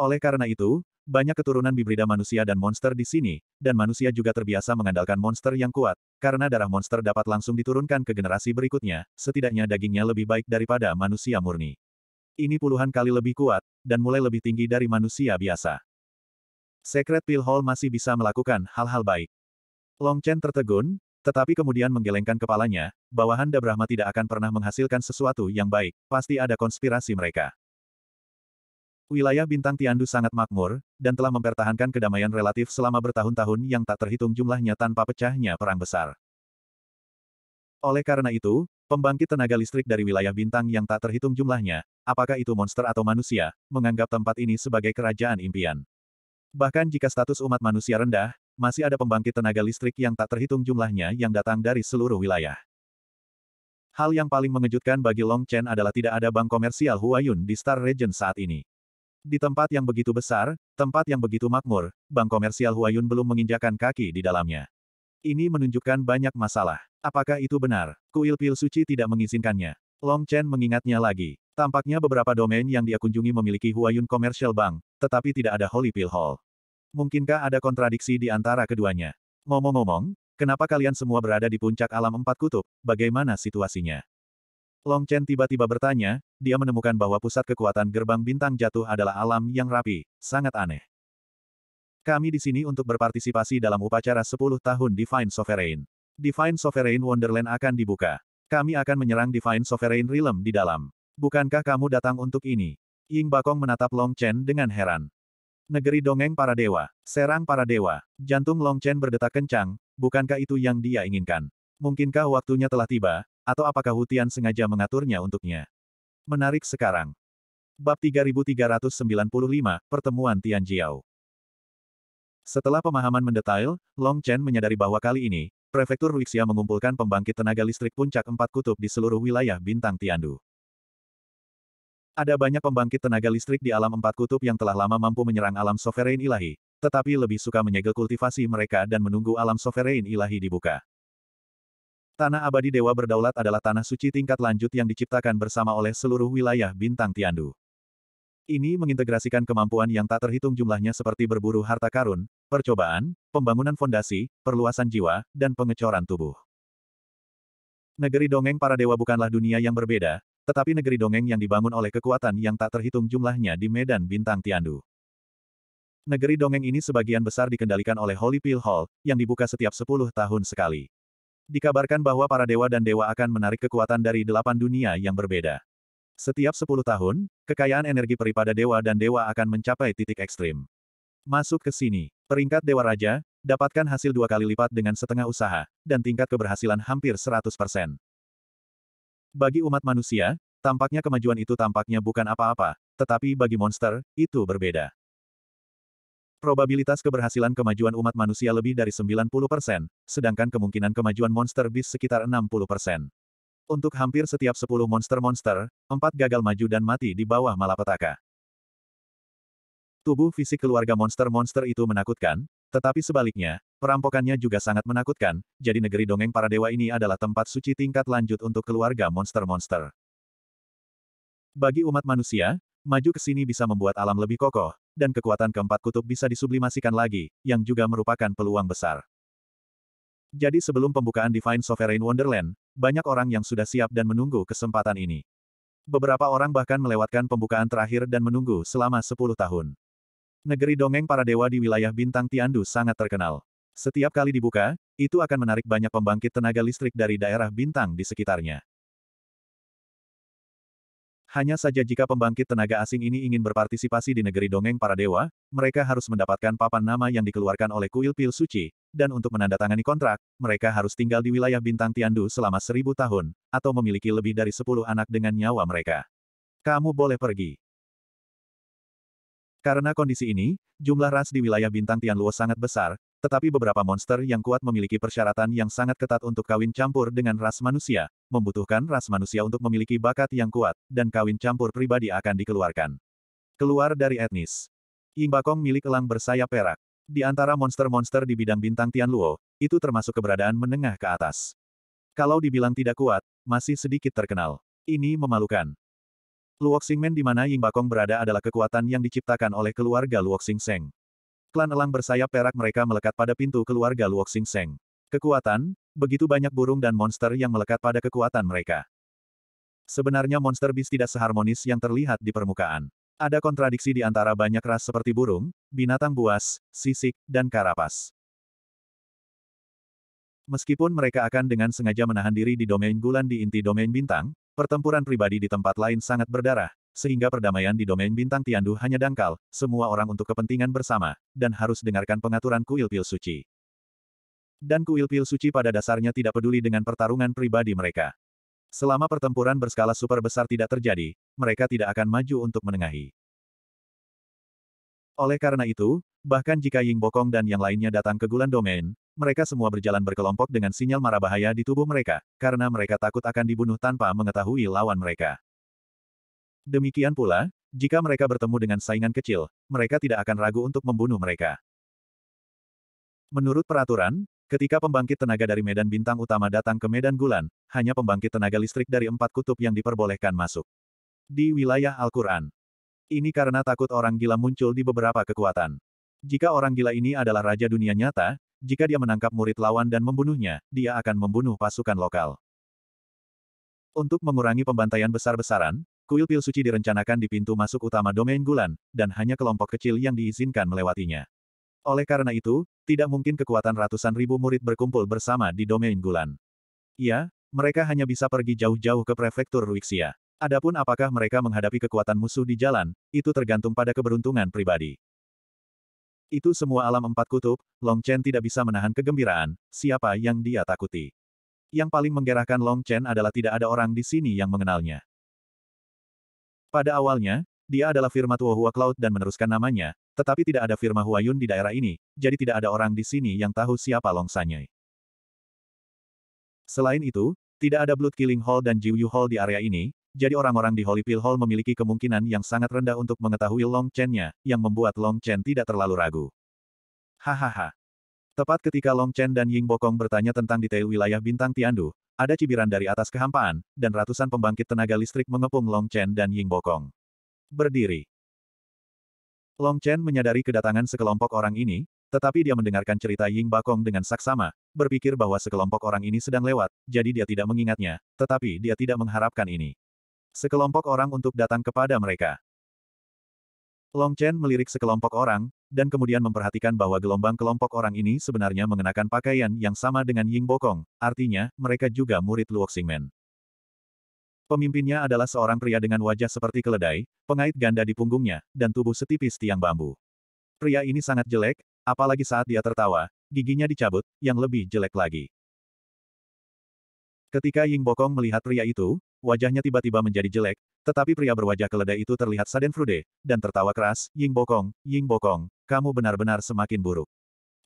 Oleh karena itu, banyak keturunan bibrida manusia dan monster di sini, dan manusia juga terbiasa mengandalkan monster yang kuat, karena darah monster dapat langsung diturunkan ke generasi berikutnya, setidaknya dagingnya lebih baik daripada manusia murni. Ini puluhan kali lebih kuat, dan mulai lebih tinggi dari manusia biasa. Secret Pill Hall masih bisa melakukan hal-hal baik. Long Chen tertegun, tetapi kemudian menggelengkan kepalanya, Bawahan Dabrahma tidak akan pernah menghasilkan sesuatu yang baik, pasti ada konspirasi mereka. Wilayah Bintang Tiandu sangat makmur, dan telah mempertahankan kedamaian relatif selama bertahun-tahun yang tak terhitung jumlahnya tanpa pecahnya perang besar. Oleh karena itu, pembangkit tenaga listrik dari wilayah bintang yang tak terhitung jumlahnya, apakah itu monster atau manusia, menganggap tempat ini sebagai kerajaan impian. Bahkan jika status umat manusia rendah, masih ada pembangkit tenaga listrik yang tak terhitung jumlahnya yang datang dari seluruh wilayah. Hal yang paling mengejutkan bagi Long Chen adalah tidak ada bank komersial Huayun di Star Region saat ini. Di tempat yang begitu besar, tempat yang begitu makmur, bank komersial Huayun belum menginjakan kaki di dalamnya. Ini menunjukkan banyak masalah. Apakah itu benar? Kuil Pil Suci tidak mengizinkannya. Long Chen mengingatnya lagi. Tampaknya beberapa domain yang dia kunjungi memiliki Huayun Commercial Bank, tetapi tidak ada Holy Pill Hall. Mungkinkah ada kontradiksi di antara keduanya? Ngomong-ngomong, kenapa kalian semua berada di puncak alam empat kutub, bagaimana situasinya? Long Chen tiba-tiba bertanya, dia menemukan bahwa pusat kekuatan gerbang bintang jatuh adalah alam yang rapi, sangat aneh. Kami di sini untuk berpartisipasi dalam upacara 10 tahun Divine Sovereign. Divine Sovereign Wonderland akan dibuka. Kami akan menyerang Divine Sovereign Realm di dalam. Bukankah kamu datang untuk ini? Ying Bakong menatap Long Chen dengan heran. Negeri dongeng para dewa, serang para dewa, jantung Long Chen berdetak kencang, bukankah itu yang dia inginkan? Mungkinkah waktunya telah tiba, atau apakah Hutian sengaja mengaturnya untuknya? Menarik sekarang. Bab 3395, Pertemuan Jiao. Setelah pemahaman mendetail, Long Chen menyadari bahwa kali ini, Prefektur Wixia mengumpulkan pembangkit tenaga listrik puncak empat kutub di seluruh wilayah bintang Tiandu. Ada banyak pembangkit tenaga listrik di alam empat kutub yang telah lama mampu menyerang alam sovereign ilahi, tetapi lebih suka menyegel kultivasi mereka dan menunggu alam sovereign ilahi dibuka. Tanah abadi dewa berdaulat adalah tanah suci tingkat lanjut yang diciptakan bersama oleh seluruh wilayah bintang Tiandu. Ini mengintegrasikan kemampuan yang tak terhitung jumlahnya seperti berburu harta karun, percobaan, pembangunan fondasi, perluasan jiwa, dan pengecoran tubuh. Negeri dongeng para dewa bukanlah dunia yang berbeda, tetapi negeri dongeng yang dibangun oleh kekuatan yang tak terhitung jumlahnya di medan bintang Tiandu. Negeri dongeng ini sebagian besar dikendalikan oleh Holy Pill Hall, yang dibuka setiap 10 tahun sekali. Dikabarkan bahwa para dewa dan dewa akan menarik kekuatan dari delapan dunia yang berbeda. Setiap sepuluh tahun, kekayaan energi peripada dewa dan dewa akan mencapai titik ekstrim. Masuk ke sini, peringkat dewa raja, dapatkan hasil dua kali lipat dengan setengah usaha, dan tingkat keberhasilan hampir 100%. Bagi umat manusia, tampaknya kemajuan itu tampaknya bukan apa-apa, tetapi bagi monster, itu berbeda. Probabilitas keberhasilan kemajuan umat manusia lebih dari 90%, sedangkan kemungkinan kemajuan monster beast sekitar 60%. Untuk hampir setiap 10 monster-monster, 4 gagal maju dan mati di bawah malapetaka. Tubuh fisik keluarga monster-monster itu menakutkan, tetapi sebaliknya, perampokannya juga sangat menakutkan, jadi negeri dongeng para dewa ini adalah tempat suci tingkat lanjut untuk keluarga monster-monster. Bagi umat manusia, maju ke sini bisa membuat alam lebih kokoh, dan kekuatan keempat kutub bisa disublimasikan lagi, yang juga merupakan peluang besar. Jadi sebelum pembukaan Divine Sovereign Wonderland, banyak orang yang sudah siap dan menunggu kesempatan ini. Beberapa orang bahkan melewatkan pembukaan terakhir dan menunggu selama 10 tahun. Negeri dongeng para dewa di wilayah bintang Tiandu sangat terkenal. Setiap kali dibuka, itu akan menarik banyak pembangkit tenaga listrik dari daerah bintang di sekitarnya. Hanya saja jika pembangkit tenaga asing ini ingin berpartisipasi di negeri dongeng para dewa, mereka harus mendapatkan papan nama yang dikeluarkan oleh kuil pil suci, dan untuk menandatangani kontrak, mereka harus tinggal di wilayah bintang Tiandu selama seribu tahun, atau memiliki lebih dari sepuluh anak dengan nyawa mereka. Kamu boleh pergi. Karena kondisi ini, jumlah ras di wilayah bintang Tianluo sangat besar, tetapi beberapa monster yang kuat memiliki persyaratan yang sangat ketat untuk kawin campur dengan ras manusia, membutuhkan ras manusia untuk memiliki bakat yang kuat, dan kawin campur pribadi akan dikeluarkan. Keluar dari etnis. Imbakong milik elang bersayap perak. Di antara monster-monster di bidang bintang Tianluo, itu termasuk keberadaan menengah ke atas. Kalau dibilang tidak kuat, masih sedikit terkenal. Ini memalukan. Luoxingmen di mana Ying berada adalah kekuatan yang diciptakan oleh keluarga Luoxing Seng. Klan elang bersayap perak mereka melekat pada pintu keluarga Luoxing Seng. Kekuatan, begitu banyak burung dan monster yang melekat pada kekuatan mereka. Sebenarnya monster bis tidak seharmonis yang terlihat di permukaan. Ada kontradiksi di antara banyak ras seperti burung, binatang buas, sisik, dan karapas. Meskipun mereka akan dengan sengaja menahan diri di domain gulan di inti domain bintang, pertempuran pribadi di tempat lain sangat berdarah, sehingga perdamaian di domain bintang Tiandu hanya dangkal, semua orang untuk kepentingan bersama, dan harus dengarkan pengaturan kuil pil suci. Dan kuil pil suci pada dasarnya tidak peduli dengan pertarungan pribadi mereka. Selama pertempuran berskala super besar tidak terjadi, mereka tidak akan maju untuk menengahi. Oleh karena itu, bahkan jika Ying Bokong dan yang lainnya datang ke Gulan Domain, mereka semua berjalan berkelompok dengan sinyal marah bahaya di tubuh mereka, karena mereka takut akan dibunuh tanpa mengetahui lawan mereka. Demikian pula, jika mereka bertemu dengan saingan kecil, mereka tidak akan ragu untuk membunuh mereka. Menurut peraturan, ketika pembangkit tenaga dari medan bintang utama datang ke medan gulan, hanya pembangkit tenaga listrik dari empat kutub yang diperbolehkan masuk. Di wilayah Al-Quran. Ini karena takut orang gila muncul di beberapa kekuatan. Jika orang gila ini adalah raja dunia nyata, jika dia menangkap murid lawan dan membunuhnya, dia akan membunuh pasukan lokal. Untuk mengurangi pembantaian besar-besaran, Kuil pil suci direncanakan di pintu masuk utama domain Gulan, dan hanya kelompok kecil yang diizinkan melewatinya. Oleh karena itu, tidak mungkin kekuatan ratusan ribu murid berkumpul bersama di domain Gulan. Ya, mereka hanya bisa pergi jauh-jauh ke prefektur Ruixia. Adapun apakah mereka menghadapi kekuatan musuh di jalan, itu tergantung pada keberuntungan pribadi. Itu semua alam empat kutub, Long Chen tidak bisa menahan kegembiraan, siapa yang dia takuti. Yang paling menggerahkan Long Chen adalah tidak ada orang di sini yang mengenalnya. Pada awalnya, dia adalah firma Tuo Hua Cloud dan meneruskan namanya, tetapi tidak ada firma Huayun di daerah ini, jadi tidak ada orang di sini yang tahu siapa Long Selain itu, tidak ada Blood Killing Hall dan Jiuyu Hall di area ini, jadi orang-orang di Holy Pill Hall memiliki kemungkinan yang sangat rendah untuk mengetahui Long chen yang membuat Long Chen tidak terlalu ragu. Hahaha. Tepat ketika Long Chen dan Ying Bokong bertanya tentang detail wilayah bintang Tiandu, ada cibiran dari atas kehampaan, dan ratusan pembangkit tenaga listrik mengepung Long Chen dan Ying Bokong. Berdiri. Long Chen menyadari kedatangan sekelompok orang ini, tetapi dia mendengarkan cerita Ying Bakong dengan saksama, berpikir bahwa sekelompok orang ini sedang lewat, jadi dia tidak mengingatnya, tetapi dia tidak mengharapkan ini. Sekelompok orang untuk datang kepada mereka. Long Chen melirik sekelompok orang, dan kemudian memperhatikan bahwa gelombang kelompok orang ini sebenarnya mengenakan pakaian yang sama dengan Ying Bokong, artinya, mereka juga murid Luoxingmen. Pemimpinnya adalah seorang pria dengan wajah seperti keledai, pengait ganda di punggungnya, dan tubuh setipis tiang bambu. Pria ini sangat jelek, apalagi saat dia tertawa, giginya dicabut, yang lebih jelek lagi. Ketika Ying Bokong melihat pria itu, wajahnya tiba-tiba menjadi jelek, tetapi pria berwajah keledai itu terlihat saden frude dan tertawa keras, Ying Bokong, Ying Bokong, kamu benar-benar semakin buruk.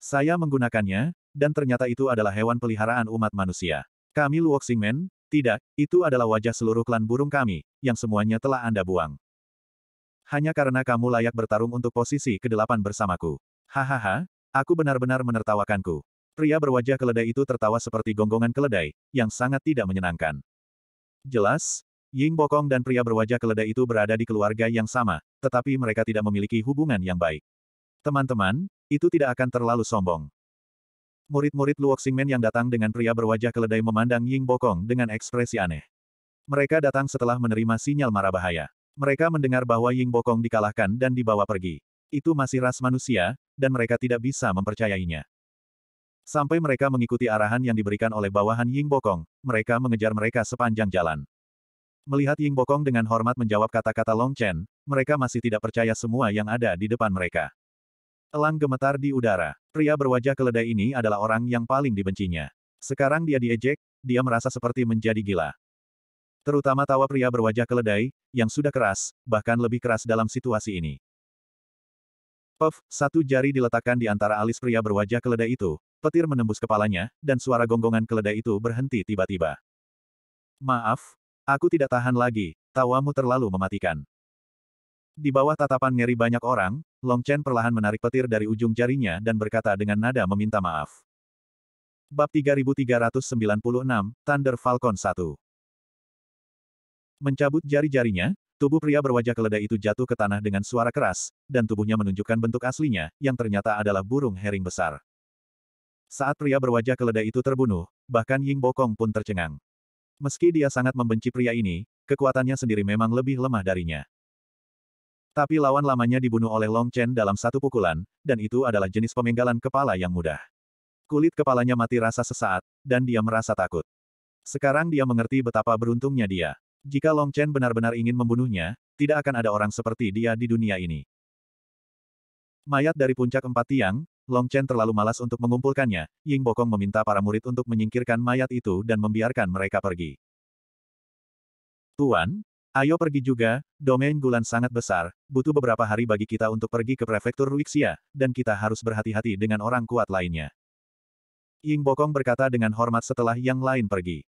Saya menggunakannya, dan ternyata itu adalah hewan peliharaan umat manusia. Kami Luoxingmen, tidak, itu adalah wajah seluruh klan burung kami, yang semuanya telah Anda buang. Hanya karena kamu layak bertarung untuk posisi ke kedelapan bersamaku. Hahaha, aku benar-benar menertawakanku. Pria berwajah keledai itu tertawa seperti gonggongan keledai, yang sangat tidak menyenangkan. Jelas, Ying Bokong dan pria berwajah keledai itu berada di keluarga yang sama, tetapi mereka tidak memiliki hubungan yang baik. Teman-teman, itu tidak akan terlalu sombong. Murid-murid Luoxingmen yang datang dengan pria berwajah keledai memandang Ying Bokong dengan ekspresi aneh. Mereka datang setelah menerima sinyal marah bahaya. Mereka mendengar bahwa Ying Bokong dikalahkan dan dibawa pergi. Itu masih ras manusia, dan mereka tidak bisa mempercayainya. Sampai mereka mengikuti arahan yang diberikan oleh bawahan Ying Bokong, mereka mengejar mereka sepanjang jalan. Melihat Ying Bokong dengan hormat menjawab kata-kata Long Chen, mereka masih tidak percaya semua yang ada di depan mereka. Elang gemetar di udara. Pria berwajah keledai ini adalah orang yang paling dibencinya. Sekarang dia diejek, dia merasa seperti menjadi gila. Terutama tawa pria berwajah keledai, yang sudah keras, bahkan lebih keras dalam situasi ini. Puff, satu jari diletakkan di antara alis pria berwajah keledai itu, petir menembus kepalanya, dan suara gonggongan keledai itu berhenti tiba-tiba. Maaf, aku tidak tahan lagi, tawamu terlalu mematikan. Di bawah tatapan ngeri banyak orang, Long Chen perlahan menarik petir dari ujung jarinya dan berkata dengan nada meminta maaf. Bab 3396, Thunder Falcon 1 Mencabut jari-jarinya, Tubuh pria berwajah keledai itu jatuh ke tanah dengan suara keras, dan tubuhnya menunjukkan bentuk aslinya, yang ternyata adalah burung herring besar. Saat pria berwajah keledai itu terbunuh, bahkan Ying Bokong pun tercengang. Meski dia sangat membenci pria ini, kekuatannya sendiri memang lebih lemah darinya. Tapi lawan lamanya dibunuh oleh Long Chen dalam satu pukulan, dan itu adalah jenis pemenggalan kepala yang mudah. Kulit kepalanya mati rasa sesaat, dan dia merasa takut. Sekarang dia mengerti betapa beruntungnya dia. Jika Long Chen benar-benar ingin membunuhnya, tidak akan ada orang seperti dia di dunia ini. Mayat dari puncak empat tiang, Long Chen terlalu malas untuk mengumpulkannya, Ying Bokong meminta para murid untuk menyingkirkan mayat itu dan membiarkan mereka pergi. Tuan, ayo pergi juga, domain Gulan sangat besar, butuh beberapa hari bagi kita untuk pergi ke prefektur Ruixia, dan kita harus berhati-hati dengan orang kuat lainnya. Ying Bokong berkata dengan hormat setelah yang lain pergi.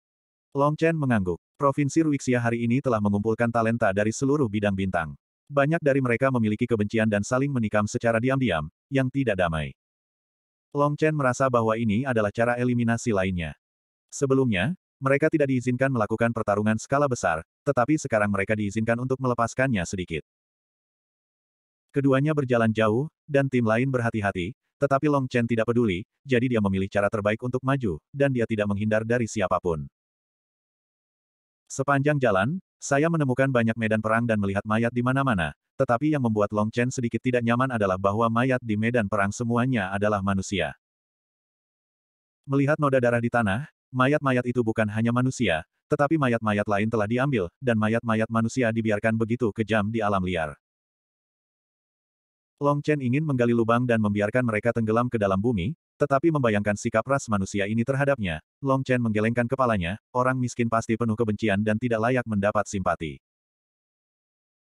Long Chen mengangguk. Provinsi Ruixia hari ini telah mengumpulkan talenta dari seluruh bidang bintang. Banyak dari mereka memiliki kebencian dan saling menikam secara diam-diam, yang tidak damai. Long Chen merasa bahwa ini adalah cara eliminasi lainnya. Sebelumnya, mereka tidak diizinkan melakukan pertarungan skala besar, tetapi sekarang mereka diizinkan untuk melepaskannya sedikit. Keduanya berjalan jauh, dan tim lain berhati-hati, tetapi Long Chen tidak peduli, jadi dia memilih cara terbaik untuk maju, dan dia tidak menghindar dari siapapun. Sepanjang jalan, saya menemukan banyak medan perang dan melihat mayat di mana-mana, tetapi yang membuat Long Chen sedikit tidak nyaman adalah bahwa mayat di medan perang semuanya adalah manusia. Melihat noda darah di tanah, mayat-mayat itu bukan hanya manusia, tetapi mayat-mayat lain telah diambil, dan mayat-mayat manusia dibiarkan begitu kejam di alam liar. Long Chen ingin menggali lubang dan membiarkan mereka tenggelam ke dalam bumi, tetapi membayangkan sikap ras manusia ini terhadapnya, Long Chen menggelengkan kepalanya, orang miskin pasti penuh kebencian dan tidak layak mendapat simpati.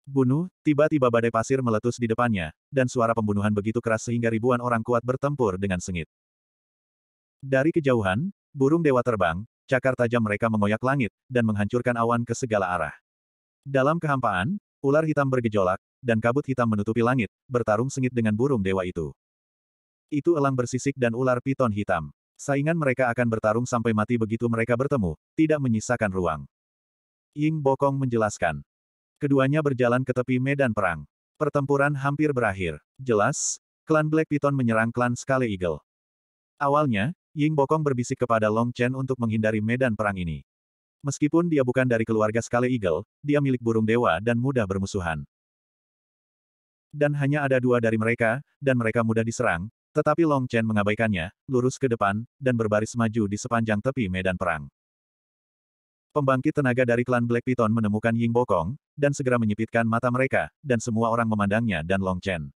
Bunuh, tiba-tiba badai pasir meletus di depannya, dan suara pembunuhan begitu keras sehingga ribuan orang kuat bertempur dengan sengit. Dari kejauhan, burung dewa terbang, cakar tajam mereka mengoyak langit, dan menghancurkan awan ke segala arah. Dalam kehampaan, ular hitam bergejolak, dan kabut hitam menutupi langit, bertarung sengit dengan burung dewa itu. Itu elang bersisik dan ular piton hitam. Saingan mereka akan bertarung sampai mati begitu mereka bertemu, tidak menyisakan ruang. Ying Bokong menjelaskan. Keduanya berjalan ke tepi medan perang. Pertempuran hampir berakhir. Jelas, klan Black Piton menyerang klan Scale Eagle. Awalnya, Ying Bokong berbisik kepada Long Chen untuk menghindari medan perang ini. Meskipun dia bukan dari keluarga Scale Eagle, dia milik burung dewa dan mudah bermusuhan. Dan hanya ada dua dari mereka, dan mereka mudah diserang, tetapi Long Chen mengabaikannya, lurus ke depan, dan berbaris maju di sepanjang tepi medan perang. Pembangkit tenaga dari klan Black Piton menemukan Ying Bokong, dan segera menyipitkan mata mereka, dan semua orang memandangnya dan Long Chen.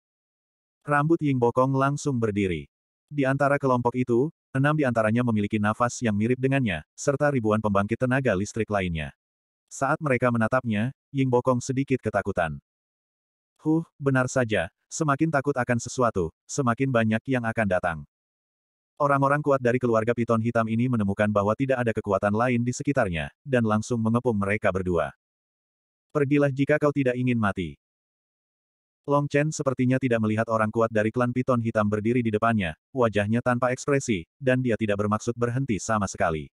Rambut Ying Bokong langsung berdiri. Di antara kelompok itu, enam di antaranya memiliki nafas yang mirip dengannya, serta ribuan pembangkit tenaga listrik lainnya. Saat mereka menatapnya, Ying Bokong sedikit ketakutan. Huh, benar saja, semakin takut akan sesuatu, semakin banyak yang akan datang. Orang-orang kuat dari keluarga piton hitam ini menemukan bahwa tidak ada kekuatan lain di sekitarnya, dan langsung mengepung mereka berdua. Pergilah jika kau tidak ingin mati. Long Chen sepertinya tidak melihat orang kuat dari klan Piton Hitam berdiri di depannya, wajahnya tanpa ekspresi, dan dia tidak bermaksud berhenti sama sekali.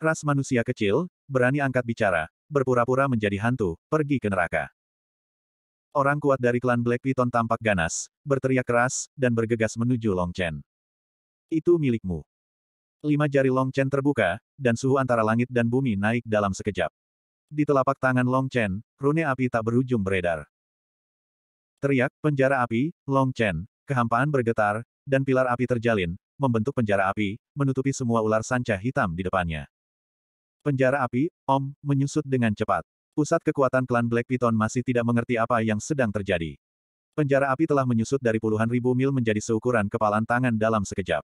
Ras manusia kecil, berani angkat bicara, berpura-pura menjadi hantu, pergi ke neraka. Orang kuat dari klan Black Python tampak ganas, berteriak keras, dan bergegas menuju Long Chen. Itu milikmu. Lima jari Long Chen terbuka, dan suhu antara langit dan bumi naik dalam sekejap. Di telapak tangan Long Chen, rune api tak berujung beredar. Teriak, penjara api, Long Chen, kehampaan bergetar, dan pilar api terjalin, membentuk penjara api, menutupi semua ular sanca hitam di depannya. Penjara api, Om, menyusut dengan cepat. Pusat kekuatan klan Black Python masih tidak mengerti apa yang sedang terjadi. Penjara api telah menyusut dari puluhan ribu mil menjadi seukuran kepalan tangan dalam sekejap.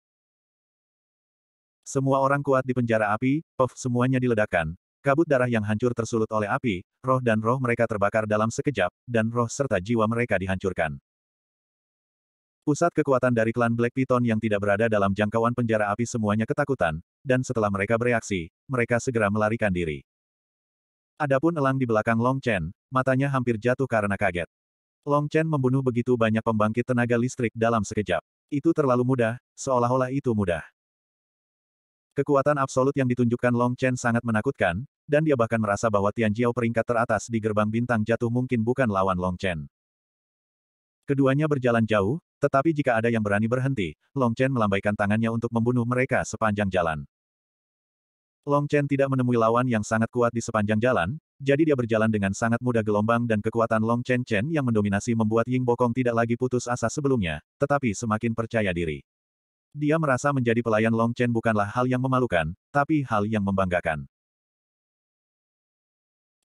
Semua orang kuat di penjara api, puff semuanya diledakkan, kabut darah yang hancur tersulut oleh api, roh dan roh mereka terbakar dalam sekejap, dan roh serta jiwa mereka dihancurkan. Pusat kekuatan dari klan Black Python yang tidak berada dalam jangkauan penjara api semuanya ketakutan, dan setelah mereka bereaksi, mereka segera melarikan diri. Adapun elang di belakang Long Chen, matanya hampir jatuh karena kaget. Long Chen membunuh begitu banyak pembangkit tenaga listrik dalam sekejap. Itu terlalu mudah, seolah-olah itu mudah. Kekuatan absolut yang ditunjukkan Long Chen sangat menakutkan, dan dia bahkan merasa bahwa Tian Jiao peringkat teratas di gerbang bintang jatuh mungkin bukan lawan Long Chen. Keduanya berjalan jauh, tetapi jika ada yang berani berhenti, Long Chen melambaikan tangannya untuk membunuh mereka sepanjang jalan. Long Chen tidak menemui lawan yang sangat kuat di sepanjang jalan, jadi dia berjalan dengan sangat mudah gelombang dan kekuatan Long Chen Chen yang mendominasi membuat Ying Bokong tidak lagi putus asa sebelumnya, tetapi semakin percaya diri. Dia merasa menjadi pelayan Long Chen bukanlah hal yang memalukan, tapi hal yang membanggakan.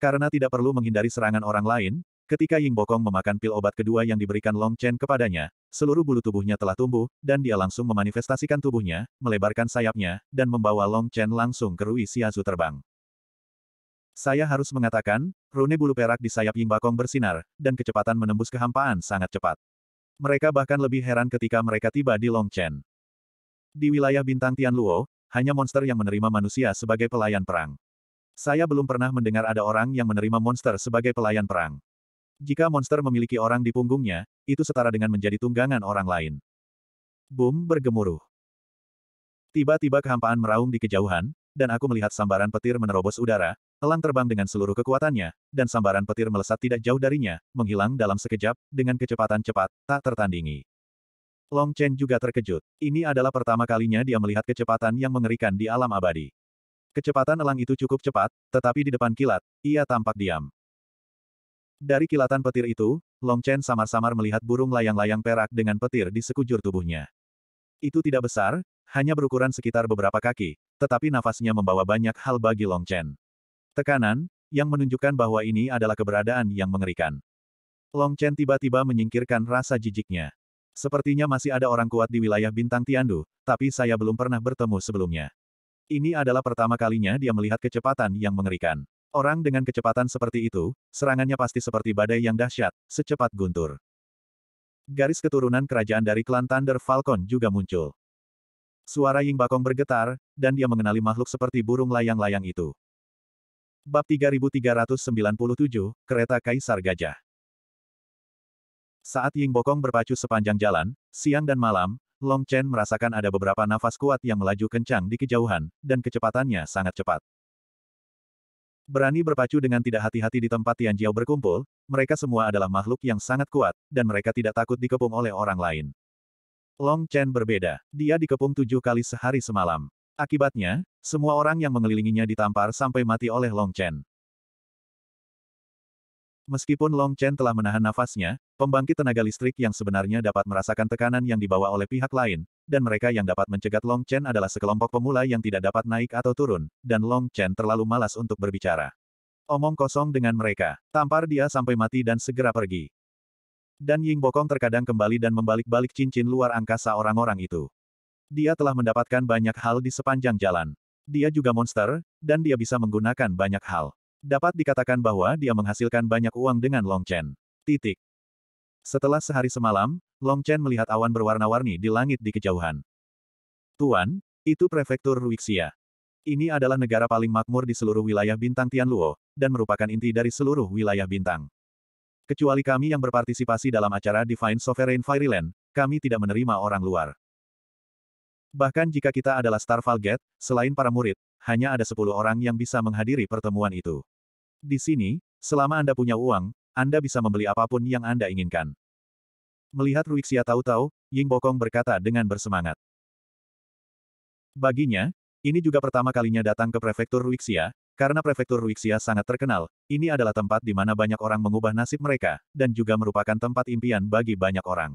Karena tidak perlu menghindari serangan orang lain, Ketika Ying Bokong memakan pil obat kedua yang diberikan Long Chen kepadanya, seluruh bulu tubuhnya telah tumbuh, dan dia langsung memanifestasikan tubuhnya, melebarkan sayapnya, dan membawa Long Chen langsung ke Rui Xiazu terbang. Saya harus mengatakan, rune bulu perak di sayap Ying Bokong bersinar, dan kecepatan menembus kehampaan sangat cepat. Mereka bahkan lebih heran ketika mereka tiba di Long Chen. Di wilayah bintang Tianluo, hanya monster yang menerima manusia sebagai pelayan perang. Saya belum pernah mendengar ada orang yang menerima monster sebagai pelayan perang. Jika monster memiliki orang di punggungnya, itu setara dengan menjadi tunggangan orang lain. Boom bergemuruh. Tiba-tiba kehampaan meraung di kejauhan, dan aku melihat sambaran petir menerobos udara, elang terbang dengan seluruh kekuatannya, dan sambaran petir melesat tidak jauh darinya, menghilang dalam sekejap, dengan kecepatan cepat, tak tertandingi. Long Chen juga terkejut. Ini adalah pertama kalinya dia melihat kecepatan yang mengerikan di alam abadi. Kecepatan elang itu cukup cepat, tetapi di depan kilat, ia tampak diam. Dari kilatan petir itu, Long Chen samar-samar melihat burung layang-layang perak dengan petir di sekujur tubuhnya. Itu tidak besar, hanya berukuran sekitar beberapa kaki, tetapi nafasnya membawa banyak hal bagi Long Chen. Tekanan, yang menunjukkan bahwa ini adalah keberadaan yang mengerikan. Long Chen tiba-tiba menyingkirkan rasa jijiknya. Sepertinya masih ada orang kuat di wilayah bintang Tiandu, tapi saya belum pernah bertemu sebelumnya. Ini adalah pertama kalinya dia melihat kecepatan yang mengerikan. Orang dengan kecepatan seperti itu, serangannya pasti seperti badai yang dahsyat, secepat guntur. Garis keturunan kerajaan dari klan Thunder Falcon juga muncul. Suara Ying Bakong bergetar, dan dia mengenali makhluk seperti burung layang-layang itu. Bab 3397, Kereta Kaisar Gajah Saat Ying Bokong berpacu sepanjang jalan, siang dan malam, Long Chen merasakan ada beberapa nafas kuat yang melaju kencang di kejauhan, dan kecepatannya sangat cepat. Berani berpacu dengan tidak hati-hati di tempat Tianjiao berkumpul, mereka semua adalah makhluk yang sangat kuat, dan mereka tidak takut dikepung oleh orang lain. Long Chen berbeda. Dia dikepung tujuh kali sehari semalam. Akibatnya, semua orang yang mengelilinginya ditampar sampai mati oleh Long Chen. Meskipun Long Chen telah menahan nafasnya, pembangkit tenaga listrik yang sebenarnya dapat merasakan tekanan yang dibawa oleh pihak lain, dan mereka yang dapat mencegat Long Chen adalah sekelompok pemula yang tidak dapat naik atau turun, dan Long Chen terlalu malas untuk berbicara. Omong kosong dengan mereka, tampar dia sampai mati dan segera pergi. Dan Ying Bokong terkadang kembali dan membalik-balik cincin luar angkasa orang-orang itu. Dia telah mendapatkan banyak hal di sepanjang jalan. Dia juga monster, dan dia bisa menggunakan banyak hal. Dapat dikatakan bahwa dia menghasilkan banyak uang dengan Long Chen. Titik. Setelah sehari semalam, Long Chen melihat awan berwarna-warni di langit di kejauhan. Tuan, itu prefektur Ruixia. Ini adalah negara paling makmur di seluruh wilayah bintang Tianluo, dan merupakan inti dari seluruh wilayah bintang. Kecuali kami yang berpartisipasi dalam acara Divine Sovereign Fireland, kami tidak menerima orang luar. Bahkan jika kita adalah Starfall Gate, selain para murid, hanya ada sepuluh orang yang bisa menghadiri pertemuan itu. Di sini, selama Anda punya uang, Anda bisa membeli apapun yang Anda inginkan. Melihat Ruixia tahu-tahu, Ying Bokong berkata dengan bersemangat. Baginya, ini juga pertama kalinya datang ke prefektur Ruixia, karena prefektur Ruixia sangat terkenal, ini adalah tempat di mana banyak orang mengubah nasib mereka, dan juga merupakan tempat impian bagi banyak orang.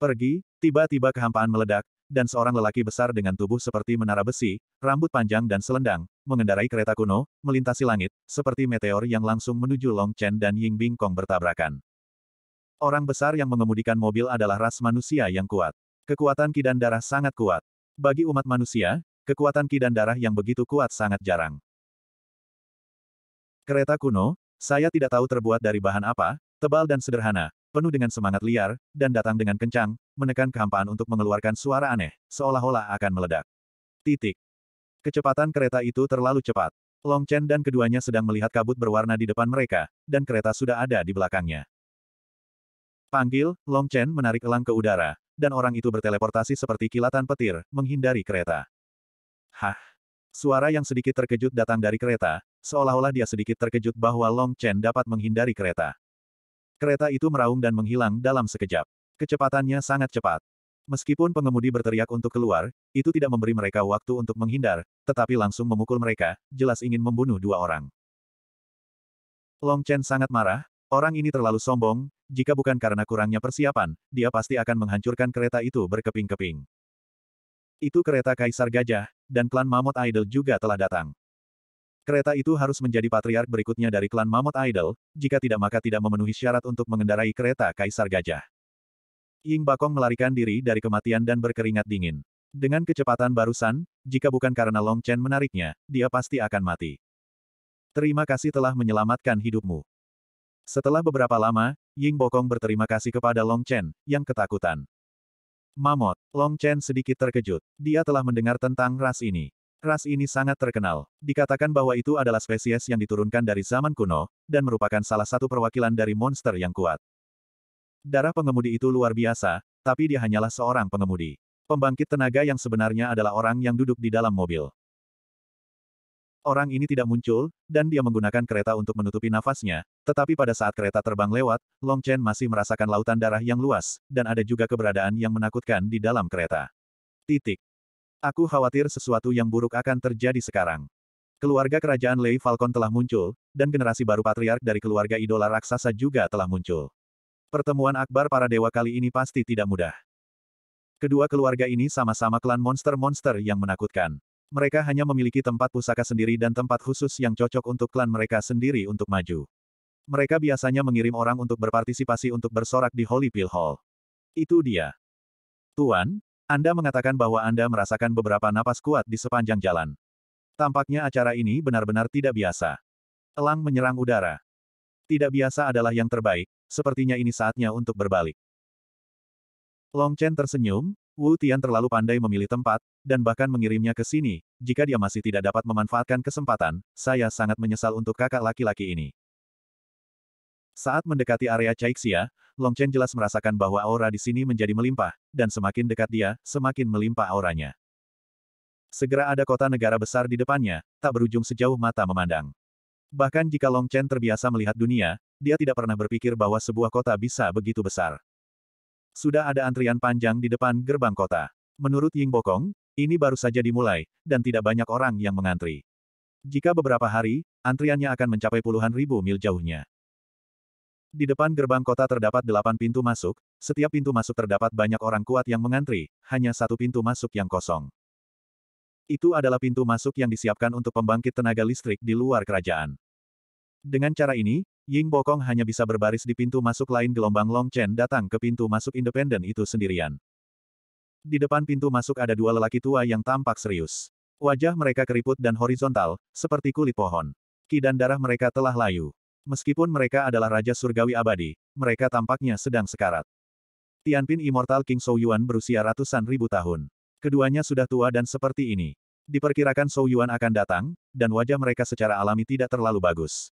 Pergi, tiba-tiba kehampaan meledak, dan seorang lelaki besar dengan tubuh seperti menara besi, rambut panjang dan selendang, mengendarai kereta kuno, melintasi langit, seperti meteor yang langsung menuju Long Chen dan Ying Bing Kong bertabrakan. Orang besar yang mengemudikan mobil adalah ras manusia yang kuat. Kekuatan ki dan darah sangat kuat. Bagi umat manusia, kekuatan ki dan darah yang begitu kuat sangat jarang. Kereta kuno, saya tidak tahu terbuat dari bahan apa, tebal dan sederhana, penuh dengan semangat liar, dan datang dengan kencang, menekan kehampaan untuk mengeluarkan suara aneh, seolah-olah akan meledak. Titik. Kecepatan kereta itu terlalu cepat. Long Chen dan keduanya sedang melihat kabut berwarna di depan mereka, dan kereta sudah ada di belakangnya. Panggil, Long Chen menarik elang ke udara, dan orang itu berteleportasi seperti kilatan petir, menghindari kereta. Hah? Suara yang sedikit terkejut datang dari kereta, seolah-olah dia sedikit terkejut bahwa Long Chen dapat menghindari kereta. Kereta itu meraung dan menghilang dalam sekejap. Kecepatannya sangat cepat. Meskipun pengemudi berteriak untuk keluar, itu tidak memberi mereka waktu untuk menghindar, tetapi langsung memukul mereka, jelas ingin membunuh dua orang. Long Chen sangat marah, orang ini terlalu sombong, jika bukan karena kurangnya persiapan, dia pasti akan menghancurkan kereta itu berkeping-keping. Itu kereta Kaisar Gajah, dan klan Mammoth Idol juga telah datang. Kereta itu harus menjadi patriark berikutnya dari klan Mammoth Idol, jika tidak maka tidak memenuhi syarat untuk mengendarai kereta Kaisar Gajah. Ying Bakong melarikan diri dari kematian dan berkeringat dingin. Dengan kecepatan barusan, jika bukan karena Long Chen menariknya, dia pasti akan mati. Terima kasih telah menyelamatkan hidupmu. Setelah beberapa lama, Ying Bokong berterima kasih kepada Long Chen, yang ketakutan. Mamot, Long Chen sedikit terkejut. Dia telah mendengar tentang ras ini. Ras ini sangat terkenal. Dikatakan bahwa itu adalah spesies yang diturunkan dari zaman kuno, dan merupakan salah satu perwakilan dari monster yang kuat. Darah pengemudi itu luar biasa, tapi dia hanyalah seorang pengemudi. Pembangkit tenaga yang sebenarnya adalah orang yang duduk di dalam mobil. Orang ini tidak muncul, dan dia menggunakan kereta untuk menutupi nafasnya, tetapi pada saat kereta terbang lewat, Long Chen masih merasakan lautan darah yang luas, dan ada juga keberadaan yang menakutkan di dalam kereta. Titik. Aku khawatir sesuatu yang buruk akan terjadi sekarang. Keluarga kerajaan Lei Falcon telah muncul, dan generasi baru patriark dari keluarga idola raksasa juga telah muncul. Pertemuan akbar para dewa kali ini pasti tidak mudah. Kedua keluarga ini sama-sama klan monster-monster yang menakutkan. Mereka hanya memiliki tempat pusaka sendiri dan tempat khusus yang cocok untuk klan mereka sendiri untuk maju. Mereka biasanya mengirim orang untuk berpartisipasi untuk bersorak di Holy Pill Hall. Itu dia. Tuan, anda mengatakan bahwa Anda merasakan beberapa napas kuat di sepanjang jalan. Tampaknya acara ini benar-benar tidak biasa. Elang menyerang udara. Tidak biasa adalah yang terbaik, sepertinya ini saatnya untuk berbalik. Long Chen tersenyum, Wu Tian terlalu pandai memilih tempat, dan bahkan mengirimnya ke sini, jika dia masih tidak dapat memanfaatkan kesempatan, saya sangat menyesal untuk kakak laki-laki ini. Saat mendekati area Caixia, Long Chen jelas merasakan bahwa aura di sini menjadi melimpah, dan semakin dekat dia, semakin melimpah auranya. Segera ada kota negara besar di depannya, tak berujung sejauh mata memandang. Bahkan jika Long Chen terbiasa melihat dunia, dia tidak pernah berpikir bahwa sebuah kota bisa begitu besar. Sudah ada antrian panjang di depan gerbang kota. Menurut Ying Bokong, ini baru saja dimulai, dan tidak banyak orang yang mengantri. Jika beberapa hari, antriannya akan mencapai puluhan ribu mil jauhnya. Di depan gerbang kota terdapat delapan pintu masuk, setiap pintu masuk terdapat banyak orang kuat yang mengantri, hanya satu pintu masuk yang kosong. Itu adalah pintu masuk yang disiapkan untuk pembangkit tenaga listrik di luar kerajaan. Dengan cara ini, Ying Bokong hanya bisa berbaris di pintu masuk lain gelombang Long Chen datang ke pintu masuk independen itu sendirian. Di depan pintu masuk ada dua lelaki tua yang tampak serius. Wajah mereka keriput dan horizontal, seperti kulit pohon. Ki dan darah mereka telah layu. Meskipun mereka adalah Raja Surgawi Abadi, mereka tampaknya sedang sekarat. Tianpin Immortal King Shou Yuan berusia ratusan ribu tahun. Keduanya sudah tua dan seperti ini. Diperkirakan Shou Yuan akan datang, dan wajah mereka secara alami tidak terlalu bagus.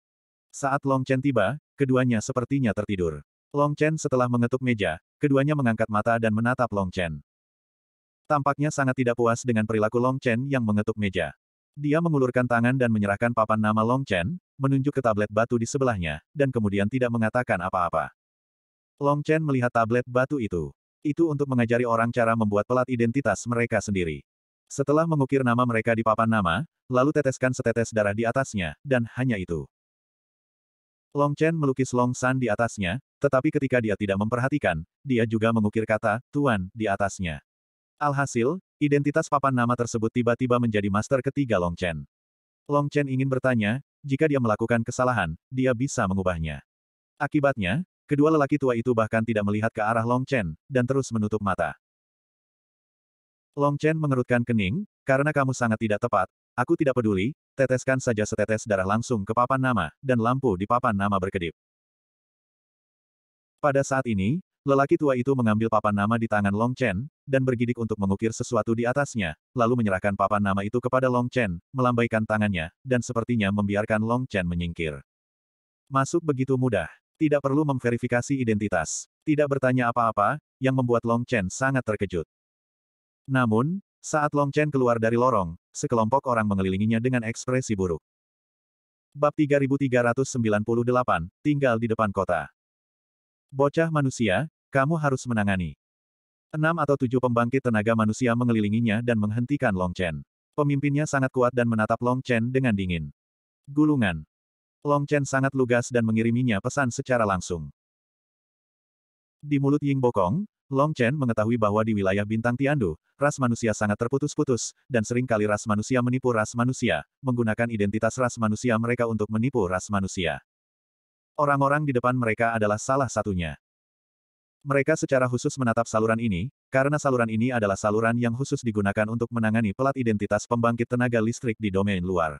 Saat Long Chen tiba, keduanya sepertinya tertidur. Long Chen setelah mengetuk meja, keduanya mengangkat mata dan menatap Long Chen. Tampaknya sangat tidak puas dengan perilaku Long Chen yang mengetuk meja. Dia mengulurkan tangan dan menyerahkan papan nama Long Chen, menunjuk ke tablet batu di sebelahnya, dan kemudian tidak mengatakan apa-apa. Long Chen melihat tablet batu itu. Itu untuk mengajari orang cara membuat pelat identitas mereka sendiri. Setelah mengukir nama mereka di papan nama, lalu teteskan setetes darah di atasnya, dan hanya itu. Long Chen melukis Long San di atasnya, tetapi ketika dia tidak memperhatikan, dia juga mengukir kata, Tuan, di atasnya. Alhasil, Identitas papan nama tersebut tiba-tiba menjadi master ketiga Long Chen. Long Chen ingin bertanya, jika dia melakukan kesalahan, dia bisa mengubahnya. Akibatnya, kedua lelaki tua itu bahkan tidak melihat ke arah Long Chen, dan terus menutup mata. Long Chen mengerutkan kening, karena kamu sangat tidak tepat, aku tidak peduli, teteskan saja setetes darah langsung ke papan nama, dan lampu di papan nama berkedip. Pada saat ini, Lelaki tua itu mengambil papan nama di tangan Long Chen, dan bergidik untuk mengukir sesuatu di atasnya, lalu menyerahkan papan nama itu kepada Long Chen, melambaikan tangannya, dan sepertinya membiarkan Long Chen menyingkir. Masuk begitu mudah. Tidak perlu memverifikasi identitas. Tidak bertanya apa-apa, yang membuat Long Chen sangat terkejut. Namun, saat Long Chen keluar dari lorong, sekelompok orang mengelilinginya dengan ekspresi buruk. Bab 3398, tinggal di depan kota. Bocah manusia, kamu harus menangani. Enam atau tujuh pembangkit tenaga manusia mengelilinginya dan menghentikan Long Chen. Pemimpinnya sangat kuat dan menatap Long Chen dengan dingin. Gulungan. Long Chen sangat lugas dan mengiriminya pesan secara langsung. Di mulut Ying Bokong, Long Chen mengetahui bahwa di wilayah bintang Tiandu, ras manusia sangat terputus-putus, dan seringkali ras manusia menipu ras manusia, menggunakan identitas ras manusia mereka untuk menipu ras manusia. Orang-orang di depan mereka adalah salah satunya. Mereka secara khusus menatap saluran ini, karena saluran ini adalah saluran yang khusus digunakan untuk menangani pelat identitas pembangkit tenaga listrik di domain luar.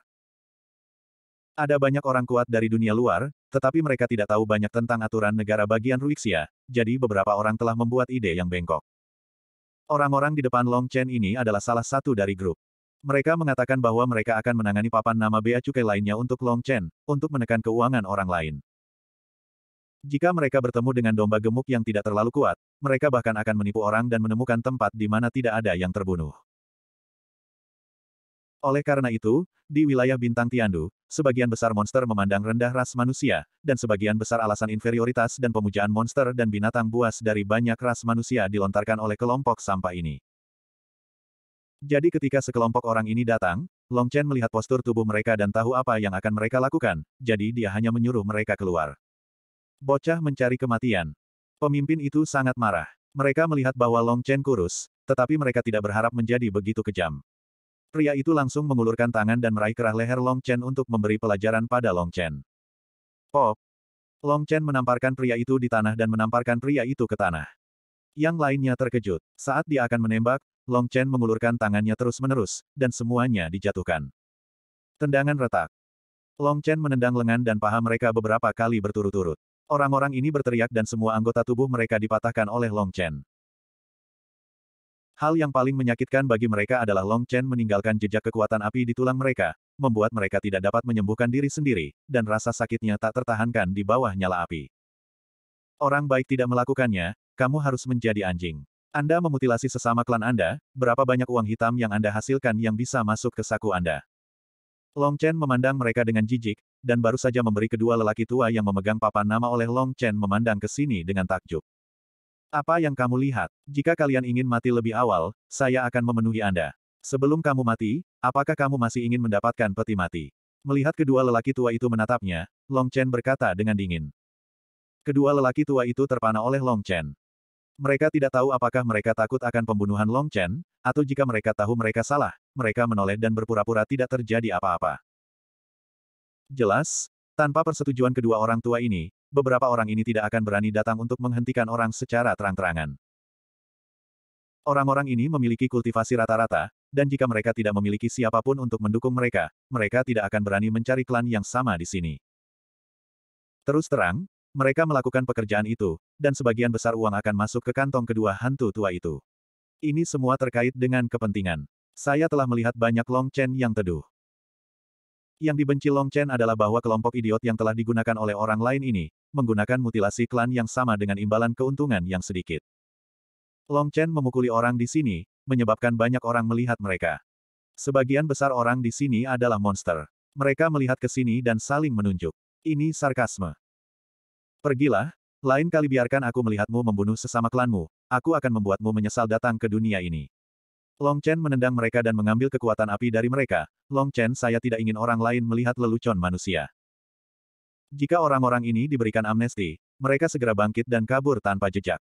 Ada banyak orang kuat dari dunia luar, tetapi mereka tidak tahu banyak tentang aturan negara bagian Ruixia, jadi beberapa orang telah membuat ide yang bengkok. Orang-orang di depan Long Chen ini adalah salah satu dari grup. Mereka mengatakan bahwa mereka akan menangani papan nama bea cukai lainnya untuk Long Chen, untuk menekan keuangan orang lain. Jika mereka bertemu dengan domba gemuk yang tidak terlalu kuat, mereka bahkan akan menipu orang dan menemukan tempat di mana tidak ada yang terbunuh. Oleh karena itu, di wilayah bintang Tiandu, sebagian besar monster memandang rendah ras manusia, dan sebagian besar alasan inferioritas dan pemujaan monster dan binatang buas dari banyak ras manusia dilontarkan oleh kelompok sampah ini. Jadi ketika sekelompok orang ini datang, Long Chen melihat postur tubuh mereka dan tahu apa yang akan mereka lakukan, jadi dia hanya menyuruh mereka keluar. Bocah mencari kematian. Pemimpin itu sangat marah. Mereka melihat bahwa Long Chen kurus, tetapi mereka tidak berharap menjadi begitu kejam. Pria itu langsung mengulurkan tangan dan meraih kerah leher Long Chen untuk memberi pelajaran pada Long Chen. Pop! Long Chen menamparkan pria itu di tanah dan menamparkan pria itu ke tanah. Yang lainnya terkejut. Saat dia akan menembak, Long Chen mengulurkan tangannya terus-menerus, dan semuanya dijatuhkan. Tendangan retak. Long Chen menendang lengan dan paha mereka beberapa kali berturut-turut. Orang-orang ini berteriak dan semua anggota tubuh mereka dipatahkan oleh Long Chen. Hal yang paling menyakitkan bagi mereka adalah Long Chen meninggalkan jejak kekuatan api di tulang mereka, membuat mereka tidak dapat menyembuhkan diri sendiri, dan rasa sakitnya tak tertahankan di bawah nyala api. Orang baik tidak melakukannya, kamu harus menjadi anjing. Anda memutilasi sesama klan Anda, berapa banyak uang hitam yang Anda hasilkan yang bisa masuk ke saku Anda? Long Chen memandang mereka dengan jijik, dan baru saja memberi kedua lelaki tua yang memegang papan nama oleh Long Chen memandang ke sini dengan takjub. Apa yang kamu lihat? Jika kalian ingin mati lebih awal, saya akan memenuhi Anda. Sebelum kamu mati, apakah kamu masih ingin mendapatkan peti mati? Melihat kedua lelaki tua itu menatapnya, Long Chen berkata dengan dingin. Kedua lelaki tua itu terpana oleh Long Chen. Mereka tidak tahu apakah mereka takut akan pembunuhan Long Chen, atau jika mereka tahu mereka salah, mereka menoleh dan berpura-pura tidak terjadi apa-apa. Jelas, tanpa persetujuan kedua orang tua ini, beberapa orang ini tidak akan berani datang untuk menghentikan orang secara terang-terangan. Orang-orang ini memiliki kultivasi rata-rata, dan jika mereka tidak memiliki siapapun untuk mendukung mereka, mereka tidak akan berani mencari klan yang sama di sini. Terus terang, mereka melakukan pekerjaan itu, dan sebagian besar uang akan masuk ke kantong kedua hantu tua itu. Ini semua terkait dengan kepentingan. Saya telah melihat banyak Long Chen yang teduh. Yang dibenci Long Chen adalah bahwa kelompok idiot yang telah digunakan oleh orang lain ini, menggunakan mutilasi klan yang sama dengan imbalan keuntungan yang sedikit. Long Chen memukuli orang di sini, menyebabkan banyak orang melihat mereka. Sebagian besar orang di sini adalah monster. Mereka melihat ke sini dan saling menunjuk. Ini sarkasme. Pergilah, lain kali biarkan aku melihatmu membunuh sesama klanmu, aku akan membuatmu menyesal datang ke dunia ini. Long Chen menendang mereka dan mengambil kekuatan api dari mereka. Long Chen saya tidak ingin orang lain melihat lelucon manusia. Jika orang-orang ini diberikan amnesti, mereka segera bangkit dan kabur tanpa jejak.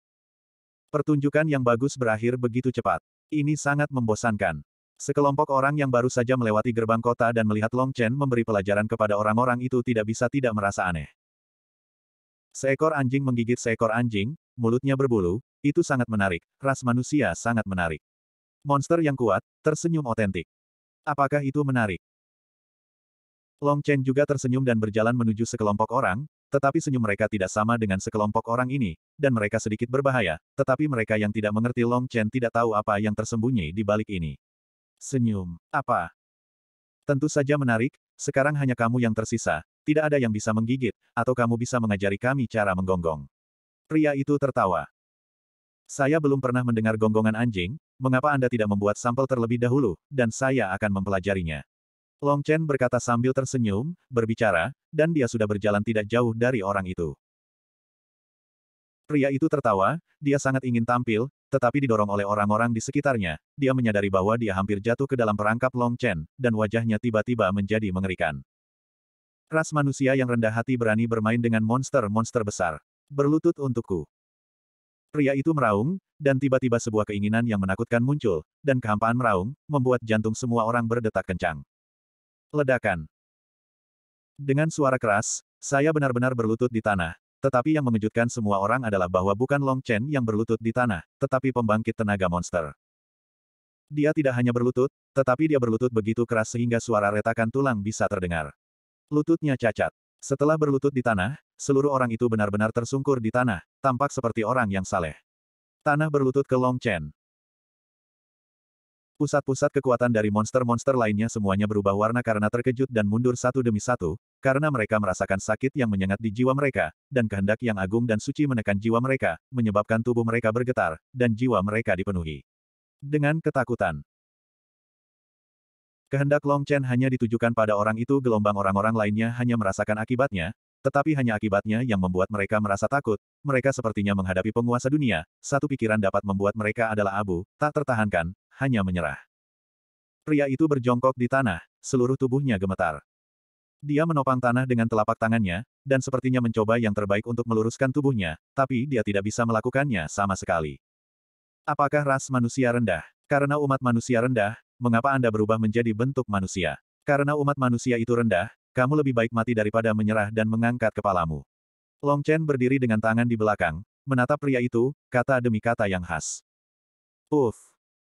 Pertunjukan yang bagus berakhir begitu cepat. Ini sangat membosankan. Sekelompok orang yang baru saja melewati gerbang kota dan melihat Long Chen memberi pelajaran kepada orang-orang itu tidak bisa tidak merasa aneh. Seekor anjing menggigit seekor anjing, mulutnya berbulu, itu sangat menarik, ras manusia sangat menarik. Monster yang kuat, tersenyum otentik. Apakah itu menarik? Long Chen juga tersenyum dan berjalan menuju sekelompok orang, tetapi senyum mereka tidak sama dengan sekelompok orang ini, dan mereka sedikit berbahaya, tetapi mereka yang tidak mengerti Long Chen tidak tahu apa yang tersembunyi di balik ini. Senyum. Apa? Tentu saja menarik, sekarang hanya kamu yang tersisa, tidak ada yang bisa menggigit, atau kamu bisa mengajari kami cara menggonggong. Pria itu tertawa. Saya belum pernah mendengar gonggongan anjing, mengapa Anda tidak membuat sampel terlebih dahulu, dan saya akan mempelajarinya. Long Chen berkata sambil tersenyum, berbicara, dan dia sudah berjalan tidak jauh dari orang itu. Pria itu tertawa, dia sangat ingin tampil, tetapi didorong oleh orang-orang di sekitarnya, dia menyadari bahwa dia hampir jatuh ke dalam perangkap Long Chen, dan wajahnya tiba-tiba menjadi mengerikan. Ras manusia yang rendah hati berani bermain dengan monster-monster besar. Berlutut untukku. Pria itu meraung, dan tiba-tiba sebuah keinginan yang menakutkan muncul, dan kehampaan meraung, membuat jantung semua orang berdetak kencang. Ledakan. Dengan suara keras, saya benar-benar berlutut di tanah, tetapi yang mengejutkan semua orang adalah bahwa bukan Long Chen yang berlutut di tanah, tetapi pembangkit tenaga monster. Dia tidak hanya berlutut, tetapi dia berlutut begitu keras sehingga suara retakan tulang bisa terdengar. Lututnya cacat. Setelah berlutut di tanah, seluruh orang itu benar-benar tersungkur di tanah, tampak seperti orang yang saleh. Tanah berlutut ke Long Chen. Pusat-pusat kekuatan dari monster-monster lainnya semuanya berubah warna karena terkejut dan mundur satu demi satu, karena mereka merasakan sakit yang menyengat di jiwa mereka, dan kehendak yang agung dan suci menekan jiwa mereka, menyebabkan tubuh mereka bergetar, dan jiwa mereka dipenuhi. Dengan ketakutan, Kehendak Long Chen hanya ditujukan pada orang itu gelombang orang-orang lainnya hanya merasakan akibatnya, tetapi hanya akibatnya yang membuat mereka merasa takut, mereka sepertinya menghadapi penguasa dunia, satu pikiran dapat membuat mereka adalah abu, tak tertahankan, hanya menyerah. Pria itu berjongkok di tanah, seluruh tubuhnya gemetar. Dia menopang tanah dengan telapak tangannya, dan sepertinya mencoba yang terbaik untuk meluruskan tubuhnya, tapi dia tidak bisa melakukannya sama sekali. Apakah ras manusia rendah? Karena umat manusia rendah, mengapa Anda berubah menjadi bentuk manusia? Karena umat manusia itu rendah, kamu lebih baik mati daripada menyerah dan mengangkat kepalamu. Long Chen berdiri dengan tangan di belakang, menatap pria itu, kata demi kata yang khas. Uff!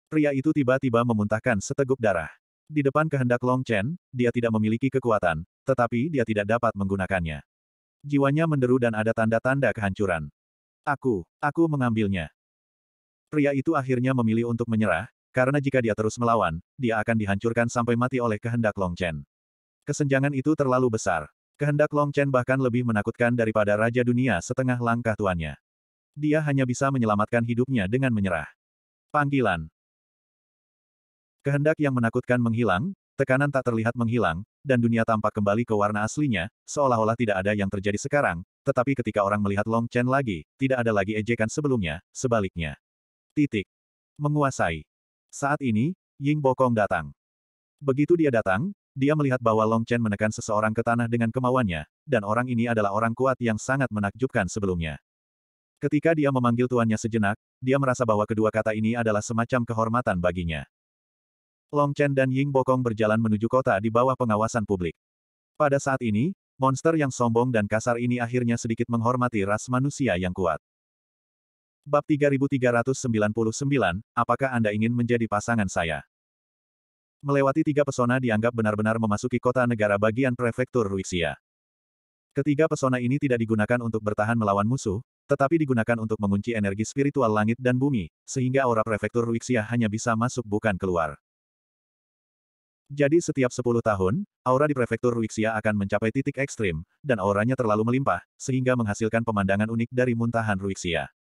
Pria itu tiba-tiba memuntahkan seteguk darah. Di depan kehendak Long Chen, dia tidak memiliki kekuatan, tetapi dia tidak dapat menggunakannya. Jiwanya menderu dan ada tanda-tanda kehancuran. Aku, aku mengambilnya. Pria itu akhirnya memilih untuk menyerah, karena jika dia terus melawan, dia akan dihancurkan sampai mati oleh kehendak Long Chen. Kesenjangan itu terlalu besar. Kehendak Long Chen bahkan lebih menakutkan daripada Raja Dunia setengah langkah tuannya. Dia hanya bisa menyelamatkan hidupnya dengan menyerah. Panggilan. Kehendak yang menakutkan menghilang, tekanan tak terlihat menghilang, dan dunia tampak kembali ke warna aslinya, seolah-olah tidak ada yang terjadi sekarang, tetapi ketika orang melihat Long Chen lagi, tidak ada lagi ejekan sebelumnya, sebaliknya. Titik. Menguasai. Saat ini, Ying Bokong datang. Begitu dia datang, dia melihat bahwa Long Chen menekan seseorang ke tanah dengan kemauannya, dan orang ini adalah orang kuat yang sangat menakjubkan sebelumnya. Ketika dia memanggil tuannya sejenak, dia merasa bahwa kedua kata ini adalah semacam kehormatan baginya. Long Chen dan Ying Bokong berjalan menuju kota di bawah pengawasan publik. Pada saat ini, monster yang sombong dan kasar ini akhirnya sedikit menghormati ras manusia yang kuat. Bab 3399, apakah Anda ingin menjadi pasangan saya? melewati tiga pesona dianggap benar-benar memasuki kota negara bagian prefektur Ruixia. Ketiga pesona ini tidak digunakan untuk bertahan melawan musuh, tetapi digunakan untuk mengunci energi spiritual langit dan bumi, sehingga aura prefektur Ruixia hanya bisa masuk bukan keluar. Jadi setiap 10 tahun, aura di prefektur Ruixia akan mencapai titik ekstrim, dan auranya terlalu melimpah, sehingga menghasilkan pemandangan unik dari muntahan Ruixia.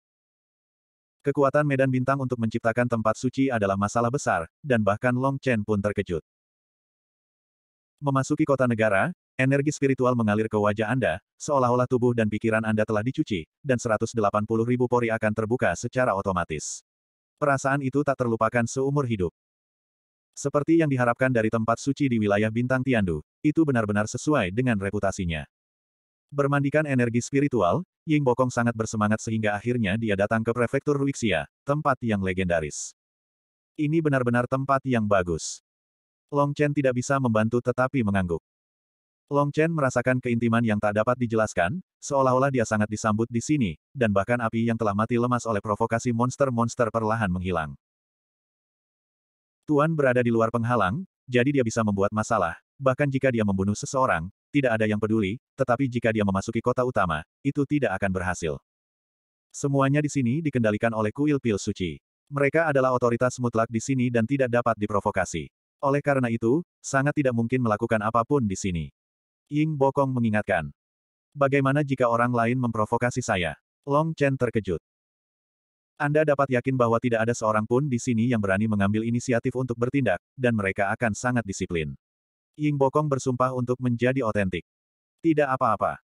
Kekuatan Medan Bintang untuk menciptakan tempat suci adalah masalah besar, dan bahkan Long Chen pun terkejut. Memasuki kota negara, energi spiritual mengalir ke wajah Anda, seolah-olah tubuh dan pikiran Anda telah dicuci, dan 180 ribu pori akan terbuka secara otomatis. Perasaan itu tak terlupakan seumur hidup. Seperti yang diharapkan dari tempat suci di wilayah Bintang Tiandu, itu benar-benar sesuai dengan reputasinya. Bermandikan energi spiritual, Ying Bokong sangat bersemangat sehingga akhirnya dia datang ke prefektur Ruixia, tempat yang legendaris. Ini benar-benar tempat yang bagus. Long Chen tidak bisa membantu tetapi mengangguk. Long Chen merasakan keintiman yang tak dapat dijelaskan, seolah-olah dia sangat disambut di sini, dan bahkan api yang telah mati lemas oleh provokasi monster-monster perlahan menghilang. Tuan berada di luar penghalang, jadi dia bisa membuat masalah, bahkan jika dia membunuh seseorang, tidak ada yang peduli, tetapi jika dia memasuki kota utama, itu tidak akan berhasil. Semuanya di sini dikendalikan oleh kuil pil suci. Mereka adalah otoritas mutlak di sini dan tidak dapat diprovokasi. Oleh karena itu, sangat tidak mungkin melakukan apapun di sini. Ying Bokong mengingatkan. Bagaimana jika orang lain memprovokasi saya? Long Chen terkejut. Anda dapat yakin bahwa tidak ada seorang pun di sini yang berani mengambil inisiatif untuk bertindak, dan mereka akan sangat disiplin. Ying Bokong bersumpah untuk menjadi otentik. Tidak apa-apa.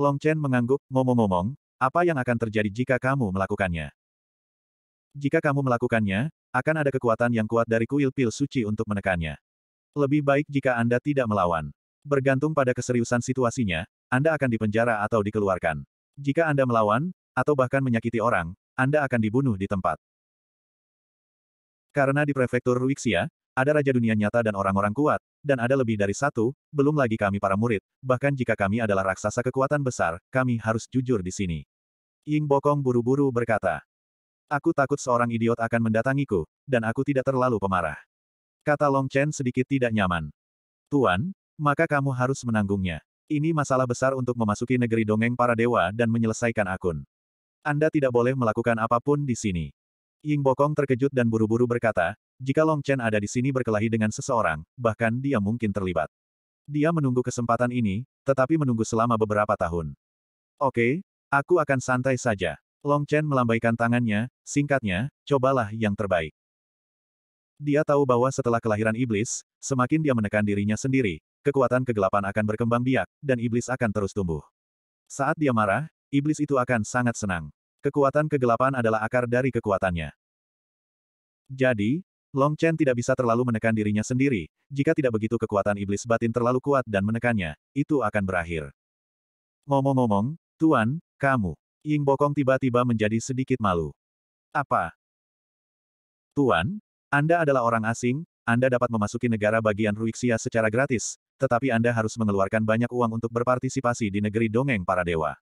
Long Chen mengangguk, ngomong-ngomong, apa yang akan terjadi jika kamu melakukannya? Jika kamu melakukannya, akan ada kekuatan yang kuat dari kuil pil suci untuk menekannya. Lebih baik jika Anda tidak melawan. Bergantung pada keseriusan situasinya, Anda akan dipenjara atau dikeluarkan. Jika Anda melawan, atau bahkan menyakiti orang, Anda akan dibunuh di tempat. Karena di prefektur Ruixia, ada raja dunia nyata dan orang-orang kuat, dan ada lebih dari satu, belum lagi kami para murid, bahkan jika kami adalah raksasa kekuatan besar, kami harus jujur di sini. Ying Bokong buru-buru berkata. Aku takut seorang idiot akan mendatangiku, dan aku tidak terlalu pemarah. Kata Long Chen sedikit tidak nyaman. Tuan, maka kamu harus menanggungnya. Ini masalah besar untuk memasuki negeri dongeng para dewa dan menyelesaikan akun. Anda tidak boleh melakukan apapun di sini. Ying Bokong terkejut dan buru-buru berkata, jika Long Chen ada di sini berkelahi dengan seseorang, bahkan dia mungkin terlibat. Dia menunggu kesempatan ini, tetapi menunggu selama beberapa tahun. Oke, aku akan santai saja. Long Chen melambaikan tangannya, singkatnya, cobalah yang terbaik. Dia tahu bahwa setelah kelahiran iblis, semakin dia menekan dirinya sendiri, kekuatan kegelapan akan berkembang biak, dan iblis akan terus tumbuh. Saat dia marah, iblis itu akan sangat senang. Kekuatan kegelapan adalah akar dari kekuatannya. Jadi, Long Chen tidak bisa terlalu menekan dirinya sendiri, jika tidak begitu kekuatan iblis batin terlalu kuat dan menekannya, itu akan berakhir. Ngomong-ngomong, Tuan, kamu. Ying Bokong tiba-tiba menjadi sedikit malu. Apa? Tuan, Anda adalah orang asing, Anda dapat memasuki negara bagian Ruixia secara gratis, tetapi Anda harus mengeluarkan banyak uang untuk berpartisipasi di negeri dongeng para dewa.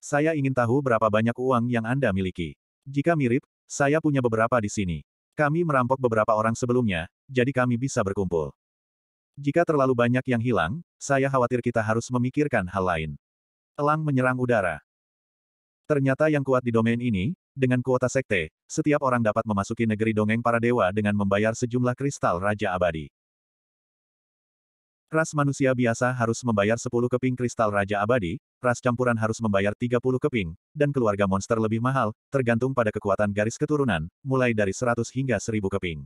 Saya ingin tahu berapa banyak uang yang Anda miliki. Jika mirip, saya punya beberapa di sini. Kami merampok beberapa orang sebelumnya, jadi kami bisa berkumpul. Jika terlalu banyak yang hilang, saya khawatir kita harus memikirkan hal lain. Elang menyerang udara. Ternyata yang kuat di domain ini, dengan kuota sekte, setiap orang dapat memasuki negeri dongeng para dewa dengan membayar sejumlah kristal Raja Abadi. Ras manusia biasa harus membayar 10 keping kristal Raja Abadi, ras campuran harus membayar 30 keping, dan keluarga monster lebih mahal, tergantung pada kekuatan garis keturunan, mulai dari 100 hingga 1000 keping.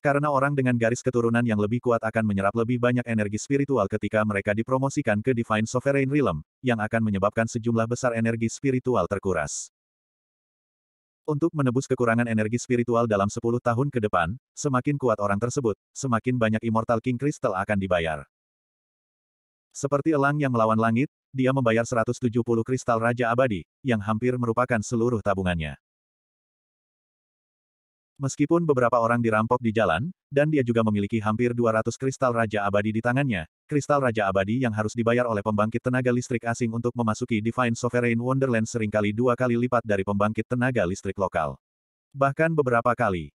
Karena orang dengan garis keturunan yang lebih kuat akan menyerap lebih banyak energi spiritual ketika mereka dipromosikan ke Divine Sovereign Realm, yang akan menyebabkan sejumlah besar energi spiritual terkuras. Untuk menebus kekurangan energi spiritual dalam 10 tahun ke depan, semakin kuat orang tersebut, semakin banyak Immortal King Crystal akan dibayar. Seperti elang yang melawan langit, dia membayar 170 kristal Raja Abadi, yang hampir merupakan seluruh tabungannya. Meskipun beberapa orang dirampok di jalan, dan dia juga memiliki hampir 200 kristal Raja Abadi di tangannya, kristal Raja Abadi yang harus dibayar oleh pembangkit tenaga listrik asing untuk memasuki Divine Sovereign Wonderland seringkali dua kali lipat dari pembangkit tenaga listrik lokal. Bahkan beberapa kali.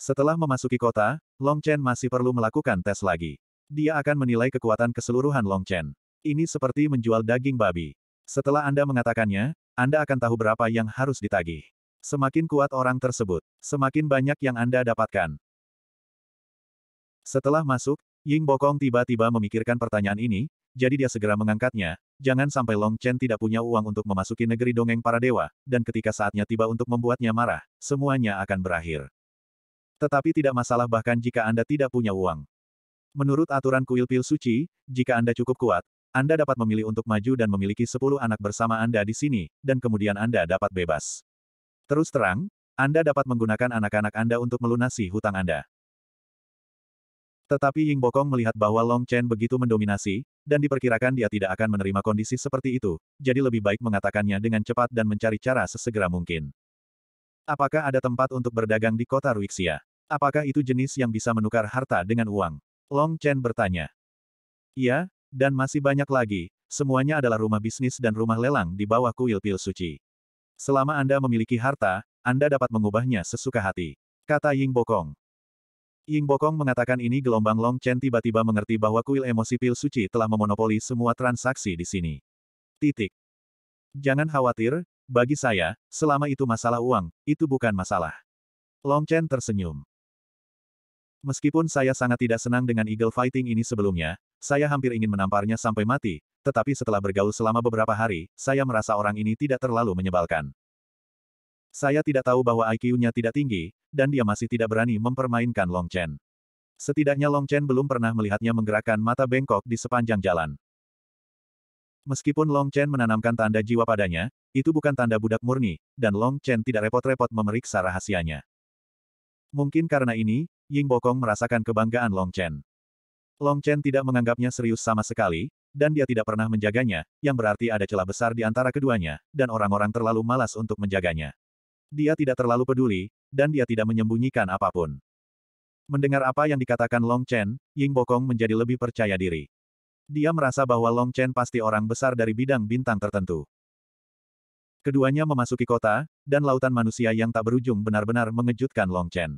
Setelah memasuki kota, Long Chen masih perlu melakukan tes lagi. Dia akan menilai kekuatan keseluruhan Long Chen. Ini seperti menjual daging babi. Setelah Anda mengatakannya, Anda akan tahu berapa yang harus ditagih. Semakin kuat orang tersebut, semakin banyak yang Anda dapatkan. Setelah masuk, Ying Bokong tiba-tiba memikirkan pertanyaan ini, jadi dia segera mengangkatnya, jangan sampai Long Chen tidak punya uang untuk memasuki negeri dongeng para dewa, dan ketika saatnya tiba untuk membuatnya marah, semuanya akan berakhir. Tetapi tidak masalah bahkan jika Anda tidak punya uang. Menurut aturan kuil pil suci, jika Anda cukup kuat, Anda dapat memilih untuk maju dan memiliki 10 anak bersama Anda di sini, dan kemudian Anda dapat bebas. Terus terang, Anda dapat menggunakan anak-anak Anda untuk melunasi hutang Anda. Tetapi Ying Bokong melihat bahwa Long Chen begitu mendominasi, dan diperkirakan dia tidak akan menerima kondisi seperti itu, jadi lebih baik mengatakannya dengan cepat dan mencari cara sesegera mungkin. Apakah ada tempat untuk berdagang di kota Ruixia? Apakah itu jenis yang bisa menukar harta dengan uang? Long Chen bertanya. Ya, dan masih banyak lagi, semuanya adalah rumah bisnis dan rumah lelang di bawah kuil pil suci. Selama Anda memiliki harta, Anda dapat mengubahnya sesuka hati. Kata Ying Bokong. Ying Bokong mengatakan ini gelombang Long Chen tiba-tiba mengerti bahwa kuil emosi pil suci telah memonopoli semua transaksi di sini. Titik. Jangan khawatir, bagi saya, selama itu masalah uang, itu bukan masalah. Long Chen tersenyum. Meskipun saya sangat tidak senang dengan Eagle Fighting ini sebelumnya, saya hampir ingin menamparnya sampai mati, tetapi setelah bergaul selama beberapa hari, saya merasa orang ini tidak terlalu menyebalkan. Saya tidak tahu bahwa IQ-nya tidak tinggi, dan dia masih tidak berani mempermainkan Long Chen. Setidaknya Long Chen belum pernah melihatnya menggerakkan mata bengkok di sepanjang jalan. Meskipun Long Chen menanamkan tanda jiwa padanya, itu bukan tanda budak murni, dan Long Chen tidak repot-repot memeriksa rahasianya. Mungkin karena ini, Ying Bokong merasakan kebanggaan Long Chen. Long Chen tidak menganggapnya serius sama sekali, dan dia tidak pernah menjaganya, yang berarti ada celah besar di antara keduanya, dan orang-orang terlalu malas untuk menjaganya. Dia tidak terlalu peduli, dan dia tidak menyembunyikan apapun. Mendengar apa yang dikatakan Long Chen, Ying Bokong menjadi lebih percaya diri. Dia merasa bahwa Long Chen pasti orang besar dari bidang bintang tertentu. Keduanya memasuki kota, dan lautan manusia yang tak berujung benar-benar mengejutkan Long Chen.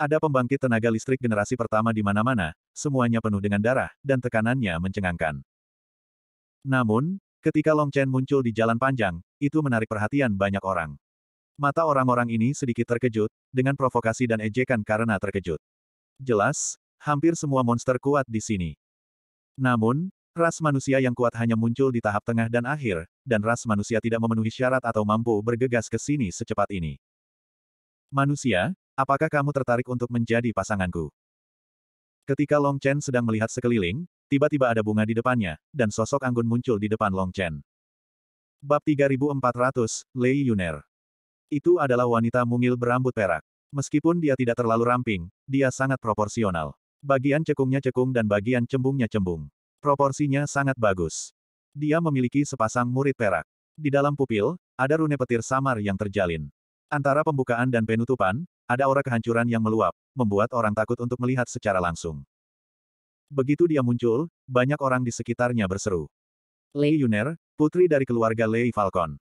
Ada pembangkit tenaga listrik generasi pertama di mana-mana, semuanya penuh dengan darah, dan tekanannya mencengangkan. Namun, ketika Long Chen muncul di jalan panjang, itu menarik perhatian banyak orang. Mata orang-orang ini sedikit terkejut, dengan provokasi dan ejekan karena terkejut. Jelas, hampir semua monster kuat di sini. Namun, ras manusia yang kuat hanya muncul di tahap tengah dan akhir, dan ras manusia tidak memenuhi syarat atau mampu bergegas ke sini secepat ini. Manusia, Apakah kamu tertarik untuk menjadi pasanganku? Ketika Long Chen sedang melihat sekeliling, tiba-tiba ada bunga di depannya, dan sosok Anggun muncul di depan Long Chen. Bab 3400, Lei Yuner. Itu adalah wanita mungil berambut perak. Meskipun dia tidak terlalu ramping, dia sangat proporsional. Bagian cekungnya cekung dan bagian cembungnya cembung. Proporsinya sangat bagus. Dia memiliki sepasang murid perak. Di dalam pupil, ada rune petir samar yang terjalin. Antara pembukaan dan penutupan, ada aura kehancuran yang meluap, membuat orang takut untuk melihat secara langsung. Begitu dia muncul, banyak orang di sekitarnya berseru. Lei Yuner, putri dari keluarga Lei Falcon.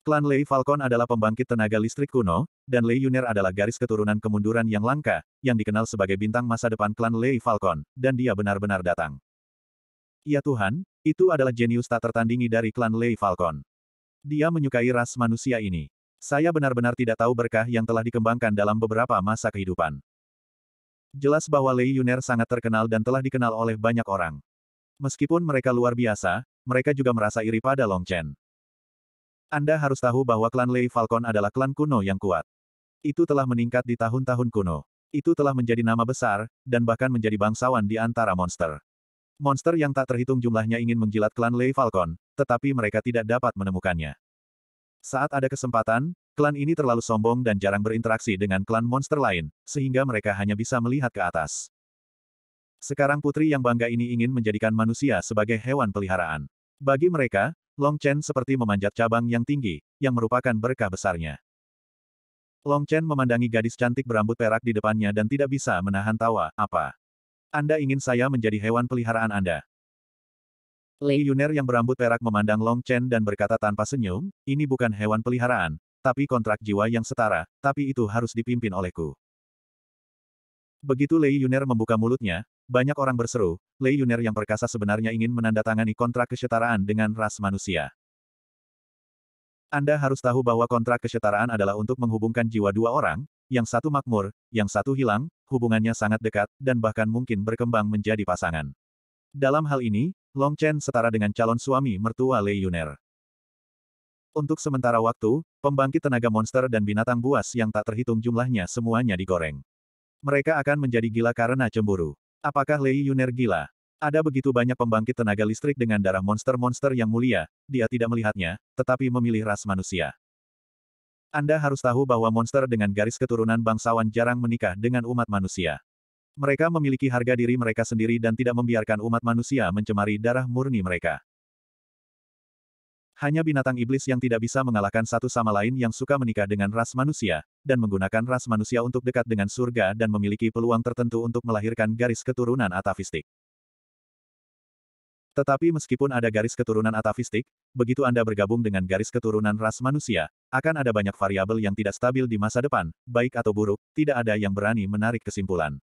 Klan Lei Falcon adalah pembangkit tenaga listrik kuno, dan Lei Yuner adalah garis keturunan kemunduran yang langka, yang dikenal sebagai bintang masa depan klan Lei Falcon, dan dia benar-benar datang. Ya Tuhan, itu adalah jenius tak tertandingi dari klan Lei Falcon. Dia menyukai ras manusia ini. Saya benar-benar tidak tahu berkah yang telah dikembangkan dalam beberapa masa kehidupan. Jelas bahwa Lei Yuner sangat terkenal dan telah dikenal oleh banyak orang. Meskipun mereka luar biasa, mereka juga merasa iri pada Long Chen. Anda harus tahu bahwa klan Lei Falcon adalah klan kuno yang kuat. Itu telah meningkat di tahun-tahun kuno. Itu telah menjadi nama besar, dan bahkan menjadi bangsawan di antara monster. Monster yang tak terhitung jumlahnya ingin menjilat klan Lei Falcon, tetapi mereka tidak dapat menemukannya. Saat ada kesempatan, klan ini terlalu sombong dan jarang berinteraksi dengan klan monster lain, sehingga mereka hanya bisa melihat ke atas. Sekarang putri yang bangga ini ingin menjadikan manusia sebagai hewan peliharaan. Bagi mereka, Long Chen seperti memanjat cabang yang tinggi, yang merupakan berkah besarnya. Long Chen memandangi gadis cantik berambut perak di depannya dan tidak bisa menahan tawa, apa? Anda ingin saya menjadi hewan peliharaan Anda? Lei Yuner yang berambut perak memandang Long Chen dan berkata tanpa senyum, ini bukan hewan peliharaan, tapi kontrak jiwa yang setara, tapi itu harus dipimpin olehku. Begitu Lei Yuner membuka mulutnya, banyak orang berseru, Lei Yuner yang perkasa sebenarnya ingin menandatangani kontrak kesetaraan dengan ras manusia. Anda harus tahu bahwa kontrak kesetaraan adalah untuk menghubungkan jiwa dua orang, yang satu makmur, yang satu hilang, hubungannya sangat dekat, dan bahkan mungkin berkembang menjadi pasangan. Dalam hal ini, Long Chen setara dengan calon suami mertua Lei Yuner. Untuk sementara waktu, pembangkit tenaga monster dan binatang buas yang tak terhitung jumlahnya semuanya digoreng. Mereka akan menjadi gila karena cemburu. Apakah Lei Yuner gila? Ada begitu banyak pembangkit tenaga listrik dengan darah monster-monster yang mulia, dia tidak melihatnya, tetapi memilih ras manusia. Anda harus tahu bahwa monster dengan garis keturunan bangsawan jarang menikah dengan umat manusia. Mereka memiliki harga diri mereka sendiri dan tidak membiarkan umat manusia mencemari darah murni mereka. Hanya binatang iblis yang tidak bisa mengalahkan satu sama lain yang suka menikah dengan ras manusia, dan menggunakan ras manusia untuk dekat dengan surga dan memiliki peluang tertentu untuk melahirkan garis keturunan atavistik. Tetapi meskipun ada garis keturunan atavistik, begitu Anda bergabung dengan garis keturunan ras manusia, akan ada banyak variabel yang tidak stabil di masa depan, baik atau buruk, tidak ada yang berani menarik kesimpulan.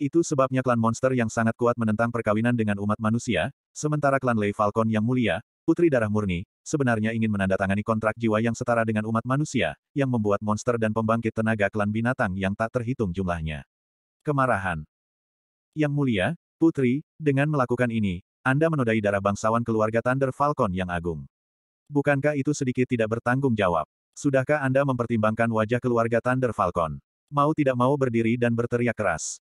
Itu sebabnya klan monster yang sangat kuat menentang perkawinan dengan umat manusia, sementara klan Lei Falcon yang mulia, Putri Darah Murni, sebenarnya ingin menandatangani kontrak jiwa yang setara dengan umat manusia, yang membuat monster dan pembangkit tenaga klan binatang yang tak terhitung jumlahnya. Kemarahan. Yang mulia, Putri, dengan melakukan ini, Anda menodai darah bangsawan keluarga Thunder Falcon yang agung. Bukankah itu sedikit tidak bertanggung jawab? Sudahkah Anda mempertimbangkan wajah keluarga Thunder Falcon? Mau tidak mau berdiri dan berteriak keras.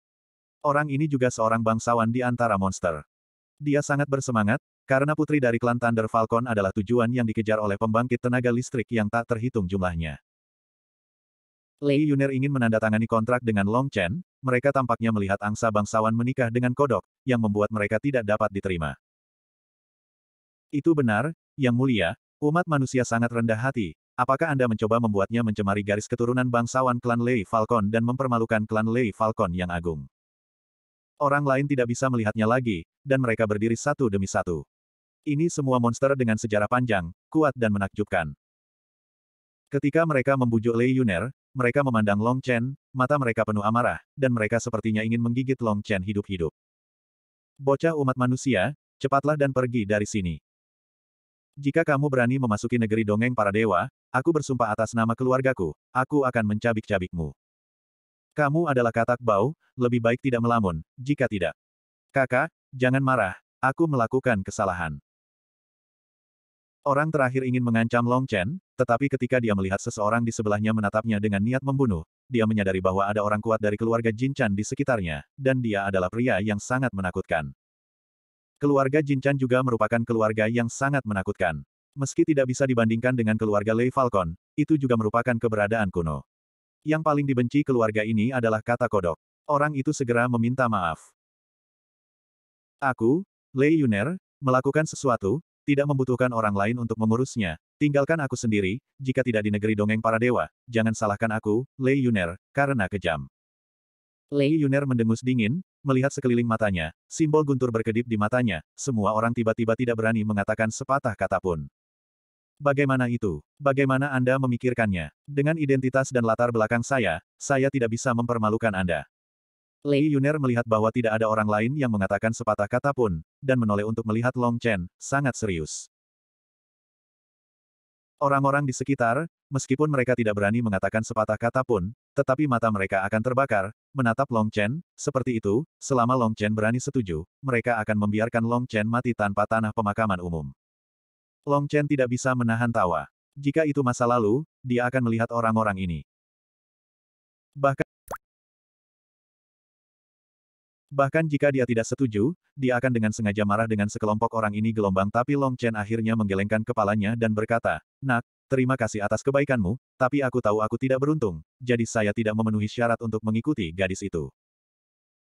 Orang ini juga seorang bangsawan di antara monster. Dia sangat bersemangat, karena putri dari klan Thunder Falcon adalah tujuan yang dikejar oleh pembangkit tenaga listrik yang tak terhitung jumlahnya. Lei Yuner ingin menandatangani kontrak dengan Long Chen, mereka tampaknya melihat angsa bangsawan menikah dengan kodok, yang membuat mereka tidak dapat diterima. Itu benar, Yang Mulia, umat manusia sangat rendah hati, apakah Anda mencoba membuatnya mencemari garis keturunan bangsawan klan Lei Falcon dan mempermalukan klan Lei Falcon yang agung? Orang lain tidak bisa melihatnya lagi, dan mereka berdiri satu demi satu. Ini semua monster dengan sejarah panjang, kuat dan menakjubkan. Ketika mereka membujuk Lei Yuner, mereka memandang Long Chen, mata mereka penuh amarah, dan mereka sepertinya ingin menggigit Long Chen hidup-hidup. Bocah umat manusia, cepatlah dan pergi dari sini. Jika kamu berani memasuki negeri dongeng para dewa, aku bersumpah atas nama keluargaku, aku akan mencabik-cabikmu. Kamu adalah katak bau, lebih baik tidak melamun, jika tidak. Kakak, jangan marah, aku melakukan kesalahan. Orang terakhir ingin mengancam Long Chen, tetapi ketika dia melihat seseorang di sebelahnya menatapnya dengan niat membunuh, dia menyadari bahwa ada orang kuat dari keluarga Jin Chan di sekitarnya, dan dia adalah pria yang sangat menakutkan. Keluarga Jin Chan juga merupakan keluarga yang sangat menakutkan. Meski tidak bisa dibandingkan dengan keluarga Lei Falcon, itu juga merupakan keberadaan kuno. Yang paling dibenci keluarga ini adalah kata kodok. Orang itu segera meminta maaf. Aku, Lei Yuner, melakukan sesuatu, tidak membutuhkan orang lain untuk mengurusnya. Tinggalkan aku sendiri, jika tidak di negeri dongeng para dewa, jangan salahkan aku, Lei Yuner, karena kejam. Lei Yuner mendengus dingin, melihat sekeliling matanya, simbol guntur berkedip di matanya, semua orang tiba-tiba tidak berani mengatakan sepatah kata pun. Bagaimana itu? Bagaimana Anda memikirkannya? Dengan identitas dan latar belakang saya, saya tidak bisa mempermalukan Anda. Li Yuner melihat bahwa tidak ada orang lain yang mengatakan sepatah kata pun, dan menoleh untuk melihat Long Chen, sangat serius. Orang-orang di sekitar, meskipun mereka tidak berani mengatakan sepatah kata pun, tetapi mata mereka akan terbakar, menatap Long Chen, seperti itu, selama Long Chen berani setuju, mereka akan membiarkan Long Chen mati tanpa tanah pemakaman umum. Long Chen tidak bisa menahan tawa. Jika itu masa lalu, dia akan melihat orang-orang ini. Bahkan, bahkan jika dia tidak setuju, dia akan dengan sengaja marah dengan sekelompok orang ini gelombang tapi Long Chen akhirnya menggelengkan kepalanya dan berkata, Nak, terima kasih atas kebaikanmu, tapi aku tahu aku tidak beruntung, jadi saya tidak memenuhi syarat untuk mengikuti gadis itu.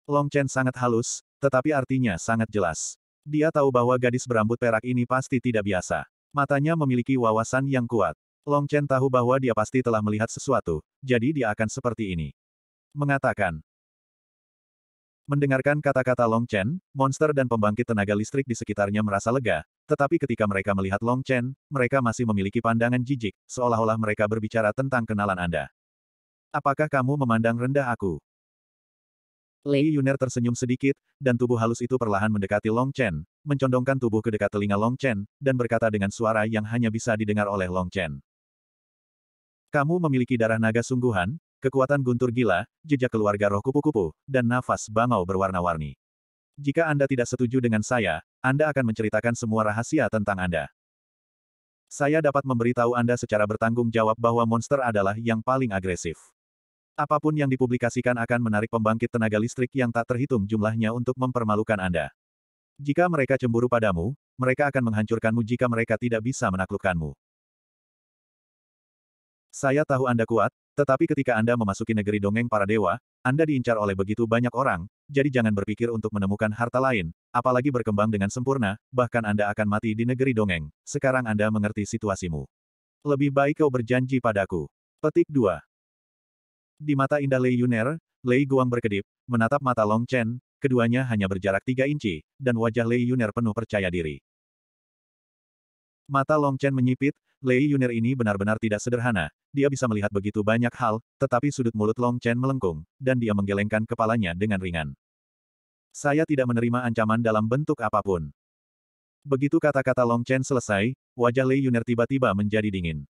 Long Chen sangat halus, tetapi artinya sangat jelas. Dia tahu bahwa gadis berambut perak ini pasti tidak biasa. Matanya memiliki wawasan yang kuat. Long Chen tahu bahwa dia pasti telah melihat sesuatu, jadi dia akan seperti ini. Mengatakan. Mendengarkan kata-kata Long Chen, monster dan pembangkit tenaga listrik di sekitarnya merasa lega, tetapi ketika mereka melihat Long Chen, mereka masih memiliki pandangan jijik, seolah-olah mereka berbicara tentang kenalan Anda. Apakah kamu memandang rendah aku? Lei Yuner tersenyum sedikit, dan tubuh halus itu perlahan mendekati Long Chen, mencondongkan tubuh ke dekat telinga Long Chen, dan berkata dengan suara yang hanya bisa didengar oleh Long Chen. Kamu memiliki darah naga sungguhan, kekuatan guntur gila, jejak keluarga roh kupu-kupu, dan nafas bangau berwarna-warni. Jika Anda tidak setuju dengan saya, Anda akan menceritakan semua rahasia tentang Anda. Saya dapat memberitahu Anda secara bertanggung jawab bahwa monster adalah yang paling agresif. Apapun yang dipublikasikan akan menarik pembangkit tenaga listrik yang tak terhitung jumlahnya untuk mempermalukan Anda. Jika mereka cemburu padamu, mereka akan menghancurkanmu jika mereka tidak bisa menaklukkanmu. Saya tahu Anda kuat, tetapi ketika Anda memasuki negeri dongeng para dewa, Anda diincar oleh begitu banyak orang, jadi jangan berpikir untuk menemukan harta lain, apalagi berkembang dengan sempurna, bahkan Anda akan mati di negeri dongeng. Sekarang Anda mengerti situasimu. Lebih baik kau berjanji padaku. Petik 2. Di mata indah Lei Yuner, Lei Guang berkedip, menatap mata Long Chen, keduanya hanya berjarak tiga inci, dan wajah Lei Yuner penuh percaya diri. Mata Long Chen menyipit, Lei Yuner ini benar-benar tidak sederhana, dia bisa melihat begitu banyak hal, tetapi sudut mulut Long Chen melengkung, dan dia menggelengkan kepalanya dengan ringan. Saya tidak menerima ancaman dalam bentuk apapun. Begitu kata-kata Long Chen selesai, wajah Lei Yuner tiba-tiba menjadi dingin.